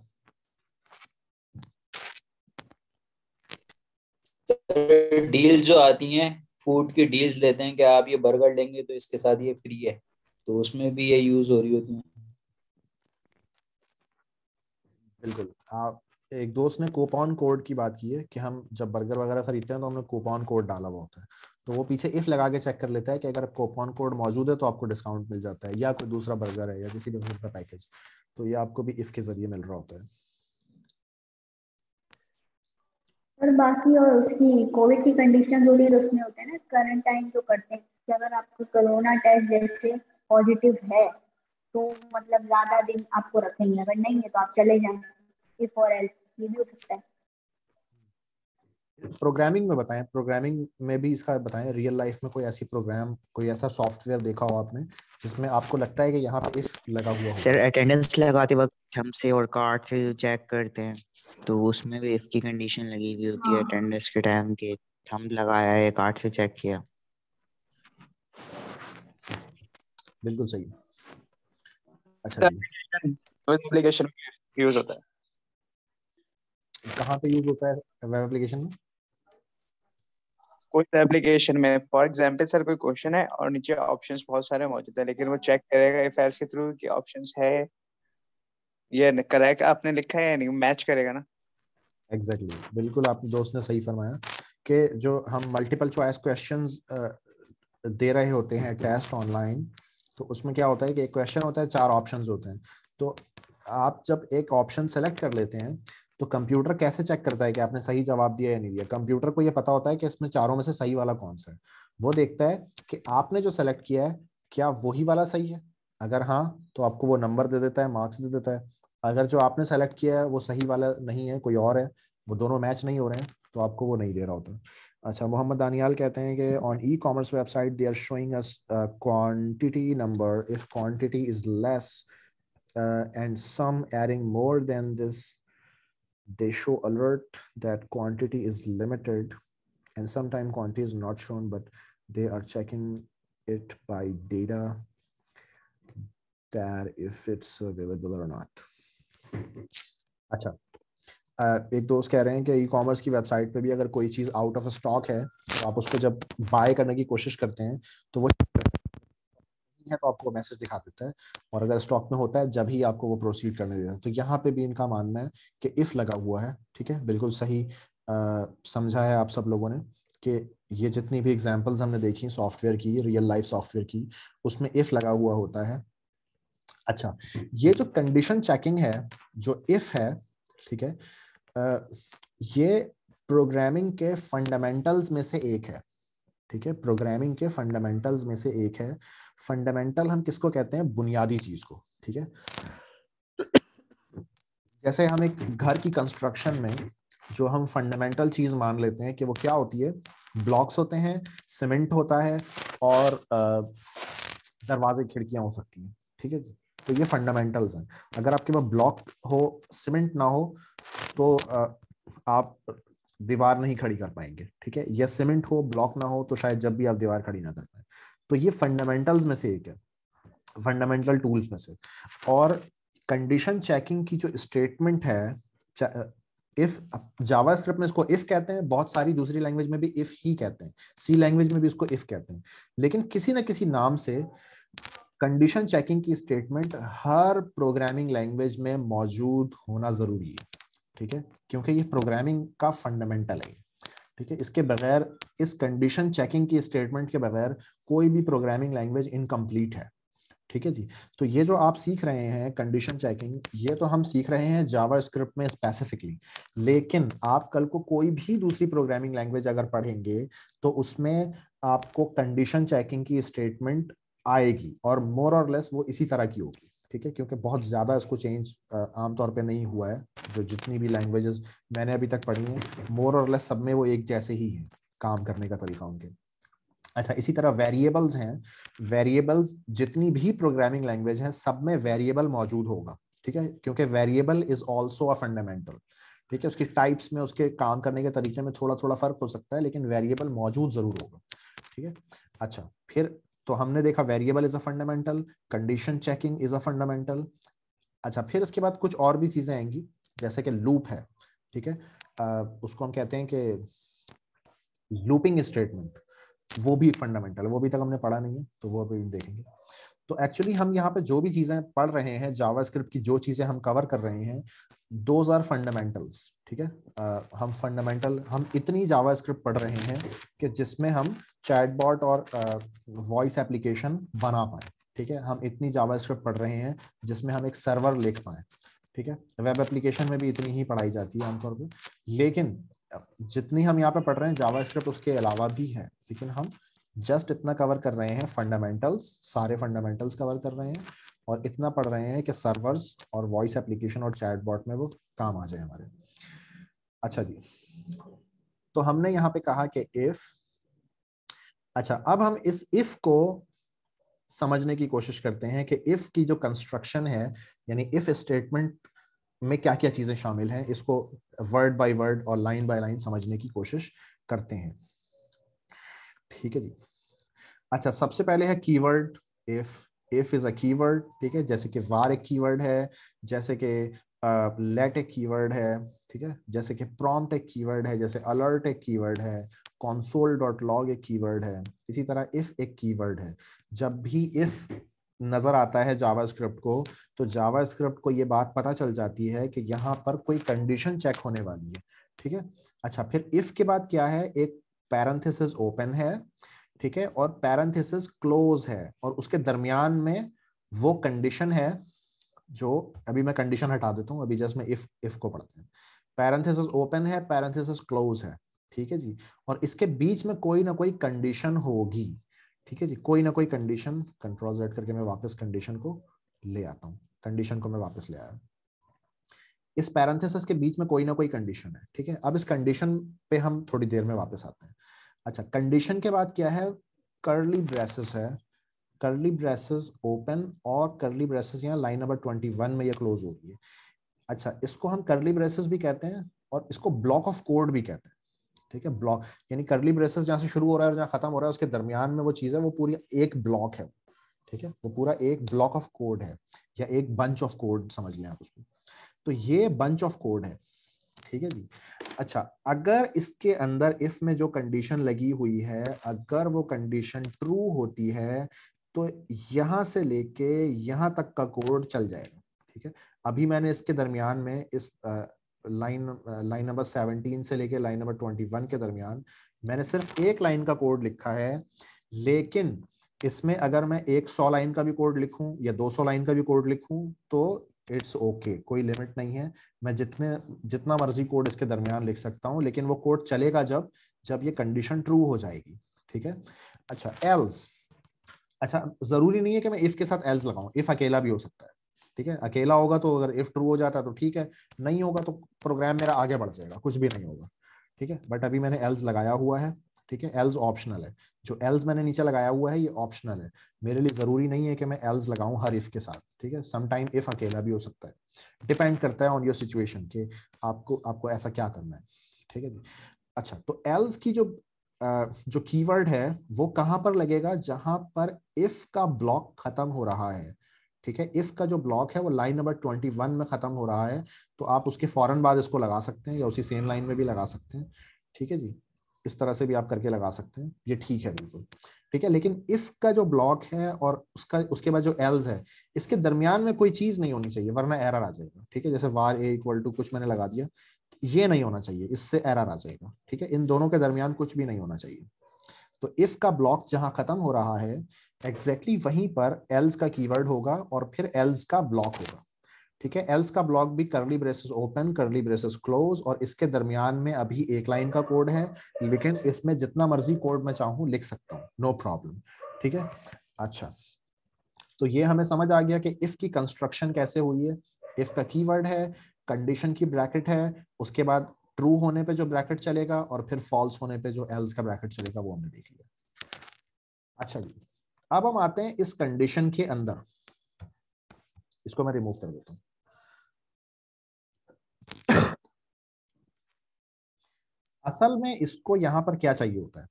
डील जो आती हैं फूड की डील्स लेते हैं कि आप ये बर्गर लेंगे तो इसके साथ ये फ्री है तो उसमें भी ये यूज हो रही होती है बिल्कुल आप एक दोस्त ने कोपॉन कोड की बात की है कि हम जब बर्गर वगैरह खरीदते हैं तो हमने कोपॉन कोड डाला हुआ होता है तो वो पीछे इफ लगा के चेक कर लेता है कि अगर कोपॉन कोड मौजूद है तो आपको डिस्काउंट मिल जाता है या कोई दूसरा बर्गर है या किसी भी का पैकेज तो ये आपको भी इफ के जरिए मिल रहा होता है और बाकी और उसकी कोविड की कंडीशन जो भी उसमें होते हैं ना क्वारंटाइन जो करते हैं कि अगर आपको कोरोना टेस्ट जैसे पॉजिटिव है तो मतलब ज्यादा दिन आपको रखेंगे अगर नहीं है तो आप चले जाएंगे प्रोग्रामिंग में बताएं प्रोग्रामिंग में भी इसका बताएं रियल लाइफ में कोई ऐसी प्रोग्राम कोई ऐसा सॉफ्टवेयर देखा हो आपने जिसमें आपको लगता है कि यहाँ पे इफ लगा हुआ हो सर अटेंडेंस लगाते वक्त हम से और कार्ड से जो चेक करते हैं तो उसमें भी इफ की कंडीशन लगी हुई होती है अटेंडेंस हाँ। के टाइम के थंब लगाया है कार्ड से चेक किया बिल्कुल सही अच्छा एप्लीकेशन यूज होता है कहाँ पे यूज होता है वेब एप्लीकेशन में कोई एप्लीकेशन में फॉर एग्जांपल सर कोई क्वेश्चन है और नीचे ऑप्शंस बहुत सारे मौजूद हैं लेकिन वो चेक करेगा इफ एल्स के थ्रू कि ऑप्शंस है ये करेक्ट आपने लिखा है या नहीं मैच करेगा ना एग्जैक्टली exactly. बिल्कुल आपने दोस्त ने सही फरमाया कि जो हम मल्टीपल चॉइस क्वेश्चंस दे रहे होते हैं टेस्ट ऑनलाइन तो उसमें क्या होता है कि एक क्वेश्चन होता है चार ऑप्शंस होते हैं तो आप जब एक ऑप्शन सेलेक्ट कर लेते हैं तो कंप्यूटर कैसे चेक करता है कि आपने सही जवाब दिया या नहीं दिया कंप्यूटर को ये पता होता है कि इसमें चारों में से सही वाला कौन सा है वो देखता है कि आपने जो सेलेक्ट किया है क्या वही वाला सही है अगर हाँ तो आपको वो नंबर दे देता है मार्क्स दे देता है अगर जो आपने सेलेक्ट किया है वो सही वाला नहीं है कोई और है वो दोनों मैच नहीं हो रहे हैं तो आपको वो नहीं दे रहा होता अच्छा मोहम्मद दानियाल कहते हैं कि on e commerce website they are showing us quantity number if quantity is less and some erring more than this they show alert that quantity is limited and sometimes quantity is not shown but they are checking it by data that if it's available or not अच्छा uh, एक दोस्त कह रहे हैं कि e commerce की website पे भी अगर कोई चीज़ आउट ऑफ स्टॉक है तो आप उसको जब बाय करने की कोशिश करते हैं तो वो नहीं है तो आपको मैसेज दिखा देते हैं और अगर स्टॉक में होता है जब ही आपको वो प्रोसीड करने देते हैं तो यहाँ पे भी इनका मानना है कि इफ लगा हुआ है ठीक है बिल्कुल सही समझा है आप सब लोगों ने कि ये जितनी भी एग्जाम्पल्स हमने देखी सॉफ्टवेयर की रियल लाइफ सॉफ्टवेयर की उसमें इफ लगा हुआ होता है अच्छा ये जो कंडीशन चेकिंग है जो इफ है ठीक है आ, ये प्रोग्रामिंग के फंडामेंटल्स में से एक है ठीक है प्रोग्रामिंग के फंडामेंटल्स में से एक है फंडामेंटल हम किसको कहते हैं बुनियादी चीज को ठीक है जैसे हम एक घर की कंस्ट्रक्शन में जो हम फंडामेंटल चीज मान लेते हैं कि वो क्या होती है ब्लॉक्स होते हैं सीमेंट होता है और दरवाजे खिड़कियां हो सकती हैं ठीक है जी तो ये फंडामेंटल्स हैं अगर आपके पास ब्लॉक हो सीमेंट ना हो तो आप दीवार नहीं खड़ी कर पाएंगे ठीक है या सीमेंट हो ब्लॉक ना हो तो शायद जब भी आप दीवार खड़ी ना कर पाए तो ये फंडामेंटल्स में से एक है फंडामेंटल टूल्स में से और कंडीशन चेकिंग की जो स्टेटमेंट है इफ जावास्क्रिप्ट में इसको इफ कहते हैं बहुत सारी दूसरी लैंग्वेज में भी इफ ही कहते हैं सी लैंग्वेज में भी इसको इफ कहते हैं लेकिन किसी ना किसी नाम से कंडीशन चेकिंग की स्टेटमेंट हर प्रोग्रामिंग लैंग्वेज में मौजूद होना जरूरी है ठीक है क्योंकि ये प्रोग्रामिंग का फंडामेंटल है ठीक है इसके बगैर इस कंडीशन चेकिंग की स्टेटमेंट के बगैर कोई भी प्रोग्रामिंग लैंग्वेज इनकम्प्लीट है ठीक है जी तो ये जो आप सीख रहे हैं कंडीशन चेकिंग ये तो हम सीख रहे हैं जावा स्क्रिप्ट में स्पेसिफिकली लेकिन आप कल को कोई भी दूसरी प्रोग्रामिंग लैंग्वेज अगर पढ़ेंगे तो उसमें आपको कंडीशन चेकिंग की स्टेटमेंट आएगी और मोर और लेस वो इसी तरह की होगी ठीक है क्योंकि बहुत ज़्यादा इसको चेंज आमतौर पे नहीं हुआ है जो जितनी भी लैंग्वेजेस मैंने अभी तक पढ़ी हैं मोर और लेस सब में वो एक जैसे ही हैं काम करने का तरीका उनके अच्छा इसी तरह वेरिएबल्स हैं वेरिएबल्स जितनी भी प्रोग्रामिंग लैंग्वेज हैं सब में वेरिएबल मौजूद होगा ठीक है क्योंकि variable is also a fundamental ठीक है उसकी टाइप्स में उसके काम करने के तरीके में थोड़ा थोड़ा फर्क हो सकता है लेकिन वेरिएबल मौजूद जरूर होगा ठीक है अच्छा फिर तो हमने देखा variable is a fundamental condition checking is a fundamental अच्छा फिर उसके बाद कुछ और भी चीजें आएंगी जैसे कि लूप है ठीक है उसको हम कहते हैं कि लूपिंग स्टेटमेंट वो भी फंडामेंटल वो अभी तक हमने पढ़ा नहीं है तो वो अभी देखेंगे तो एक्चुअली हम यहाँ पे जो भी चीजें पढ़ रहे हैं जावास्क्रिप्ट की जो चीजें हम कवर कर रहे हैं दोज आर फंडामेंटल्स ठीक है आ, हम फंडामेंटल हम इतनी जावास्क्रिप्ट स्क्रिप्ट पढ़ रहे हैं कि जिसमें हम चैटबॉट और वॉइस एप्लीकेशन बना पाए ठीक है हम इतनी जावास्क्रिप्ट स्क्रिप्ट पढ़ रहे हैं जिसमें हम एक सर्वर लिख पाए ठीक है वेब एप्लीकेशन में भी इतनी ही पढ़ाई जाती है आमतौर पर लेकिन जितनी हम यहाँ पे पढ़ रहे हैं जावा स्क्रिप्ट उसके अलावा भी है लेकिन हम जस्ट इतना कवर कर रहे हैं फंडामेंटल्स सारे फंडामेंटल्स कवर कर रहे हैं और इतना पढ़ रहे हैं कि सर्वर्स और वॉइस एप्लीकेशन और चैटबॉट में वो काम आ जाए हमारे अच्छा जी तो हमने यहाँ पे कहा कि इफ अच्छा अब हम इस इफ को समझने की कोशिश करते हैं कि इफ की जो कंस्ट्रक्शन है यानी इफ स्टेटमेंट में क्या क्या चीजें शामिल हैं इसको वर्ड बाय वर्ड और लाइन बाय लाइन समझने की कोशिश करते हैं ठीक है जी अच्छा सबसे पहले है keyword if if is a keyword ठीक है जैसे कि वार एक कीवर्ड है जैसे कि लेट एक कीवर्ड है ठीक है जैसे कि प्रॉम्प्ट एक कीवर्ड है जैसे अलर्ट एक कीवर्ड है कॉन्सोल डॉट लॉग एक कीवर्ड है इसी तरह इफ एक कीवर्ड है जब भी इफ नज़र आता है जावास्क्रिप्ट को तो जावास्क्रिप्ट को ये बात पता चल जाती है कि यहाँ पर कोई कंडीशन चेक होने वाली है ठीक है अच्छा फिर इफ के बाद क्या है एक पैरेंथेसिस ओपन है ठीक है और पैरेंथेसिस क्लोज है और उसके दरमियान में वो कंडीशन है जो अभी मैं कंडीशन हटा देता हूँ अभी जस्ट मैं इफ इफ को पढ़ते हैं पैरेंथेसिस ओपन है पैरेंथेसिस क्लोज है ठीक है जी और इसके बीच में कोई ना कोई कंडीशन होगी ठीक है जी कोई ना कोई कंडीशन कंट्रोल जेड करके मैं वापस कंडीशन को ले आता हूँ कंडीशन को मैं वापस ले आया इस पैरेंथेसिस के बीच में कोई ना कोई कंडीशन है ठीक है अब इस कंडीशन पे हम थोड़ी देर में वापस आते हैं अच्छा कंडीशन के बाद क्या है करली ब्रेसेस है करली ब्रेसेस ओपन और करली ब्रेसेस यहाँ लाइन नंबर ट्वेंटी वन में यह क्लोज हो रही है अच्छा इसको हम करली ब्रेसेस भी कहते हैं और इसको ब्लॉक ऑफ कोड भी कहते हैं ठीक है ब्लॉक यानी करली ब्रेसेस जहाँ से शुरू हो रहा है और जहाँ खत्म हो रहा है उसके दरमियान में वो चीज़ है वो पूरी एक ब्लॉक है ठीक है वो पूरा एक ब्लॉक ऑफ कोड है या एक बंच ऑफ कोड समझ लें आप उसको तो ये बंच ऑफ कोड है ठीक है जी अच्छा अगर इसके अंदर इफ में जो कंडीशन लगी हुई है अगर वो कंडीशन ट्रू होती है तो यहां से लेके यहां तक का कोड चल जाएगा ठीक है अभी मैंने इसके दरमियान में इस लाइन लाइन नंबर सेवनटीन से लेके लाइन नंबर ट्वेंटी वन के दरमियान मैंने सिर्फ एक लाइन का कोड लिखा है लेकिन इसमें अगर मैं एक सौ लाइन का भी कोड लिखूं या दो सौ लाइन का भी कोड लिखूं तो इट्स ओके okay, कोई लिमिट नहीं है मैं जितने जितना मर्जी कोड इसके दरमियान लिख सकता हूँ लेकिन वो कोड चलेगा जब जब ये कंडीशन ट्रू हो जाएगी ठीक है अच्छा एल्स अच्छा जरूरी नहीं है कि मैं इफ के साथ एल्स लगाऊं इफ अकेला भी हो सकता है ठीक है अकेला होगा तो अगर इफ ट्रू हो जाता तो ठीक है नहीं होगा तो प्रोग्राम मेरा आगे बढ़ जाएगा कुछ भी नहीं होगा ठीक है बट अभी मैंने एल्स लगाया हुआ है ठीक है एल्स ऑप्शनल है जो एल्स मैंने नीचे लगाया हुआ है ये ऑप्शनल है मेरे लिए जरूरी नहीं है कि मैं एल्स लगाऊं हर इफ के साथ ठीक है समटाइम इफ अकेला भी हो सकता है डिपेंड करता है ऑन योर सिचुएशन के आपको आपको ऐसा क्या करना है ठीक है जी अच्छा तो एल्स की जो जो कीवर्ड है वो कहां पर लगेगा जहां पर इफ का ब्लॉक खत्म हो रहा है ठीक है इफ का जो ब्लॉक है वो लाइन नंबर ट्वेंटी वन में ख़त्म हो रहा है तो आप उसके फ़ौरन बाद इसको लगा सकते हैं या उसी सेम लाइन में भी लगा सकते हैं ठीक है जी इस तरह से भी आप करके लगा सकते हैं ये ठीक है बिल्कुल ठीक है लेकिन इसका जो ब्लॉक है और उसका उसके बाद जो एल्स है इसके दरमियान में कोई चीज़ नहीं होनी चाहिए वरना एरर आ जाएगा ठीक है जैसे वार ए इक्वल टू कुछ मैंने लगा दिया ये नहीं होना चाहिए इससे एरर आ जाएगा ठीक है इन दोनों के दरमियान कुछ भी नहीं होना चाहिए तो इफ का ब्लॉक जहां खत्म हो रहा है एग्जैक्टली exactly वहीं पर एल्स का कीवर्ड होगा और फिर एल्स का ब्लॉक होगा ठीक है एल्स का ब्लॉक भी curly braces open curly braces close और इसके दरमियान में अभी एक लाइन का कोड है लेकिन इसमें जितना मर्जी कोड मैं चाहू लिख सकता हूँ नो प्रॉब्लम ठीक है अच्छा तो ये हमें समझ आ गया कि इफ की कंस्ट्रक्शन कैसे हुई है इफ का कीवर्ड है कंडीशन की ब्रैकेट है उसके बाद ट्रू होने पे जो ब्रैकेट चलेगा और फिर फॉल्स होने पे जो एल्स का ब्रैकेट चलेगा वो हमने देख लिया अच्छा जी अब हम आते हैं इस कंडीशन के अंदर इसको मैं रिमूव कर देता हूं असल में इसको यहाँ पर क्या चाहिए होता है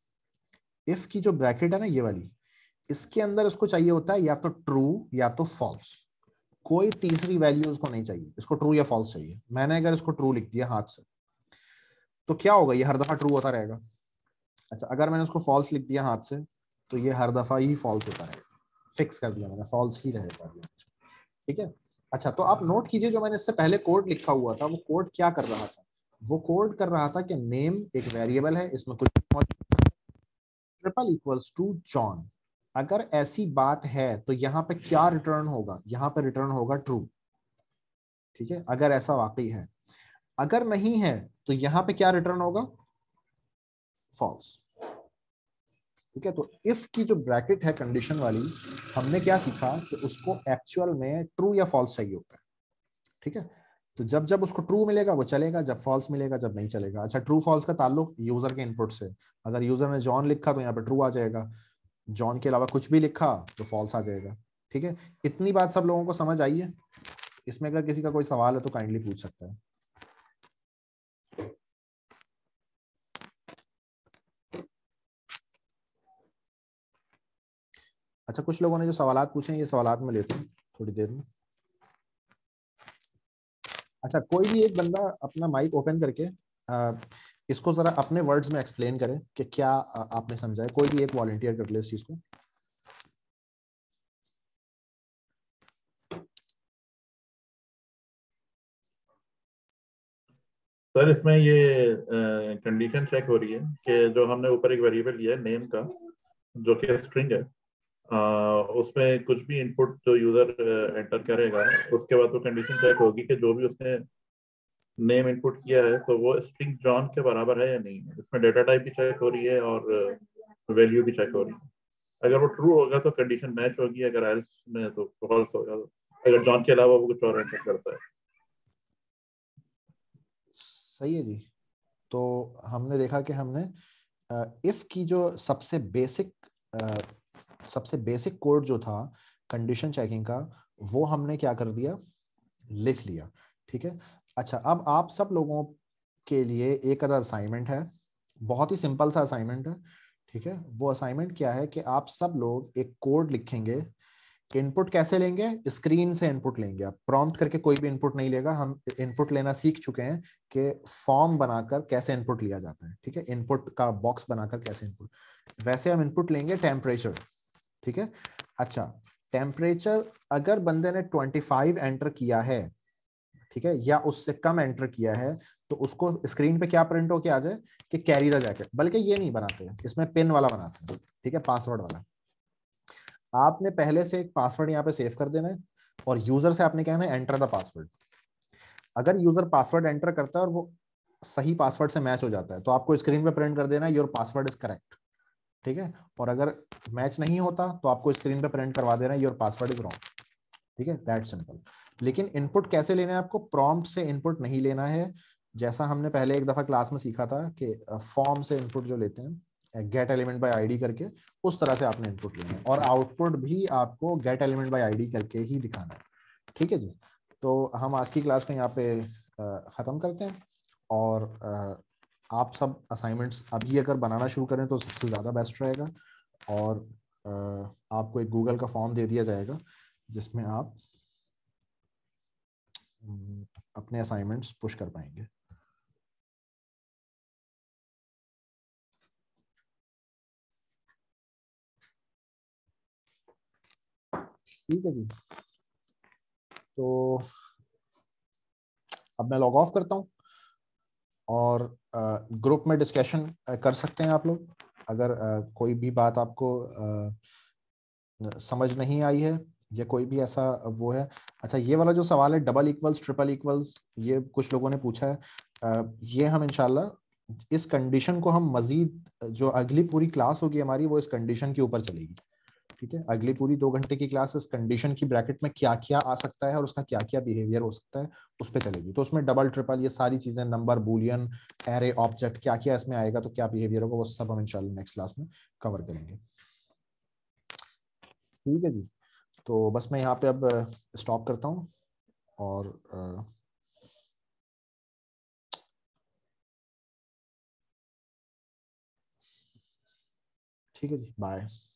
इफ की जो ब्रैकेट है ना ये वाली इसके अंदर इसको चाहिए होता है या तो ट्रू या तो फॉल्स कोई तीसरी वैल्यू इसको नहीं चाहिए इसको ट्रू या फॉल्स चाहिए मैंने अगर इसको ट्रू लिख दिया हाथ से तो क्या होगा ये हर दफा ट्रू होता रहेगा अच्छा अगर मैंने उसको फॉल्स लिख दिया हाथ से तो ये हर दफा ही फॉल्स होता रहेगा फिक्स कर दिया मैंने फॉल्स ही रहेगा ठीक है अच्छा तो आप नोट कीजिए जो मैंने इससे पहले कोड लिखा हुआ था वो कोड क्या कर रहा था वो कोड कर रहा था कि नेम एक वेरिएबल है इसमें कुछ ट्रिपल इक्वल्स टू जॉन अगर ऐसी बात है तो यहाँ पे क्या रिटर्न होगा यहाँ पे रिटर्न होगा ट्रू ठीक है अगर ऐसा वाकई है अगर नहीं है तो यहां पे क्या रिटर्न होगा फॉल्स ठीक है तो इफ की जो ब्रैकेट है कंडीशन वाली हमने क्या सीखा कि उसको एक्चुअल में ट्रू या फॉल्स चाहिए होता है ठीक है तो जब जब उसको ट्रू मिलेगा वो चलेगा जब फॉल्स मिलेगा जब नहीं चलेगा अच्छा ट्रू फॉल्स का ताल्लुक यूजर के इनपुट से अगर यूजर ने जॉन लिखा तो यहाँ पे ट्रू आ जाएगा जॉन के अलावा कुछ भी लिखा तो फॉल्स आ जाएगा ठीक है इतनी बात सब लोगों को समझ आई है इसमें अगर किसी का कोई सवाल है तो काइंडली पूछ सकता है अच्छा कुछ लोगों ने जो सवाल पूछे हैं ये सवाल में लेते हैं थोड़ी देर में अच्छा कोई भी एक बंदा अपना माइक ओपन करके आ, इसको जरा अपने वर्ड्स में एक्सप्लेन करें कि क्या आपने समझा है कोई भी एक वॉल्टियर कर ले इस चीज को सर इसमें ये कंडीशन चेक हो रही है कि जो हमने ऊपर एक वेरिएबल लिया है नेम का जो कि स्ट्रिंग है उसमें कुछ भी इनपुट जो यूजर एंटर करेगा उसके बाद वो कंडीशन चेक होगी कि जो भी उसने नेम इनपुट किया है तो वो स्ट्रिंग जॉन के बराबर है या नहीं है इसमें डेटा टाइप भी चेक हो रही है और वैल्यू भी चेक हो रही है अगर वो ट्रू होगा तो कंडीशन मैच होगी अगर एल्स में तो फॉल्स होगा तो अगर जॉन के अलावा वो कुछ और एंटर करता है सही है जी तो हमने देखा कि हमने इफ की जो सबसे बेसिक सबसे बेसिक कोड जो था कंडीशन चेकिंग का वो हमने क्या कर दिया लिख लिया ठीक है अच्छा अब आप सब लोगों के लिए एक अदर असाइनमेंट है बहुत ही सिंपल सा असाइनमेंट है ठीक है वो असाइनमेंट क्या है कि आप सब लोग एक कोड लिखेंगे इनपुट कैसे लेंगे स्क्रीन से इनपुट लेंगे आप प्रॉम्प्ट करके कोई भी इनपुट नहीं लेगा हम इनपुट लेना सीख चुके हैं कि फॉर्म बनाकर कैसे इनपुट लिया जाता है ठीक है इनपुट का बॉक्स बनाकर कैसे इनपुट वैसे हम इनपुट लेंगे टेम्परेचर ठीक है अच्छा टेम्परेचर अगर बंदे ने 25 एंटर किया है ठीक है या उससे कम एंटर किया है तो उसको स्क्रीन पे क्या प्रिंट हो के आ जाए कि कैरी द जैकेट बल्कि ये नहीं बनाते हैं इसमें पिन वाला बनाते हैं ठीक है पासवर्ड वाला आपने पहले से एक पासवर्ड यहाँ पे सेव कर देना है और यूजर से आपने कहना है एंटर द पासवर्ड अगर यूजर पासवर्ड एंटर करता है और वो सही पासवर्ड से मैच हो जाता है तो आपको स्क्रीन पे प्रिंट कर देना योर पासवर्ड इज करेक्ट ठीक है और अगर मैच नहीं होता तो आपको स्क्रीन पे प्रिंट करवा दे रहे हैं योर पासवर्ड इज रॉन्ग ठीक है दैट सिंपल लेकिन इनपुट कैसे लेना है आपको प्रॉम्प्ट से इनपुट नहीं लेना है जैसा हमने पहले एक दफा क्लास में सीखा था कि फॉर्म uh, से इनपुट जो लेते हैं गेट एलिमेंट बाय आईडी करके उस तरह से आपने इनपुट लेना है और आउटपुट भी आपको गेट एलिमेंट बाय आईडी करके ही दिखाना है ठीक है जी तो हम आज की क्लास में यहाँ पे uh, ख़त्म करते हैं और uh, आप सब असाइनमेंट्स अभी अगर बनाना शुरू करें तो सबसे ज़्यादा बेस्ट रहेगा और आपको एक गूगल का फॉर्म दे दिया जाएगा जिसमें आप हम्म, अपने असाइनमेंट्स पुश कर पाएंगे ठीक है जी तो अब मैं लॉग ऑफ करता हूँ और ग्रुप में डिस्कशन कर सकते हैं आप लोग अगर कोई भी बात आपको समझ नहीं आई है या कोई भी ऐसा वो है अच्छा ये वाला जो सवाल है डबल इक्वल्स ट्रिपल इक्वल्स ये कुछ लोगों ने पूछा है ये हम इनशाला इस कंडीशन को हम मजीद जो अगली पूरी क्लास होगी हमारी वो इस कंडीशन के ऊपर चलेगी ठीक है अगली पूरी दो घंटे की क्लास इस कंडीशन की ब्रैकेट में क्या क्या आ सकता है और उसका क्या क्या बिहेवियर हो सकता है उस पर चलेगी तो उसमें डबल ट्रिपल ये सारी चीजें नंबर बुलियन एरे ऑब्जेक्ट क्या क्या इसमें आएगा तो क्या बिहेवियर होगा वो सब हम इनशाला नेक्स्ट क्लास में कवर करेंगे ठीक है जी तो बस मैं यहाँ पे अब स्टॉप uh, करता हूँ और uh, ठीक है जी बाय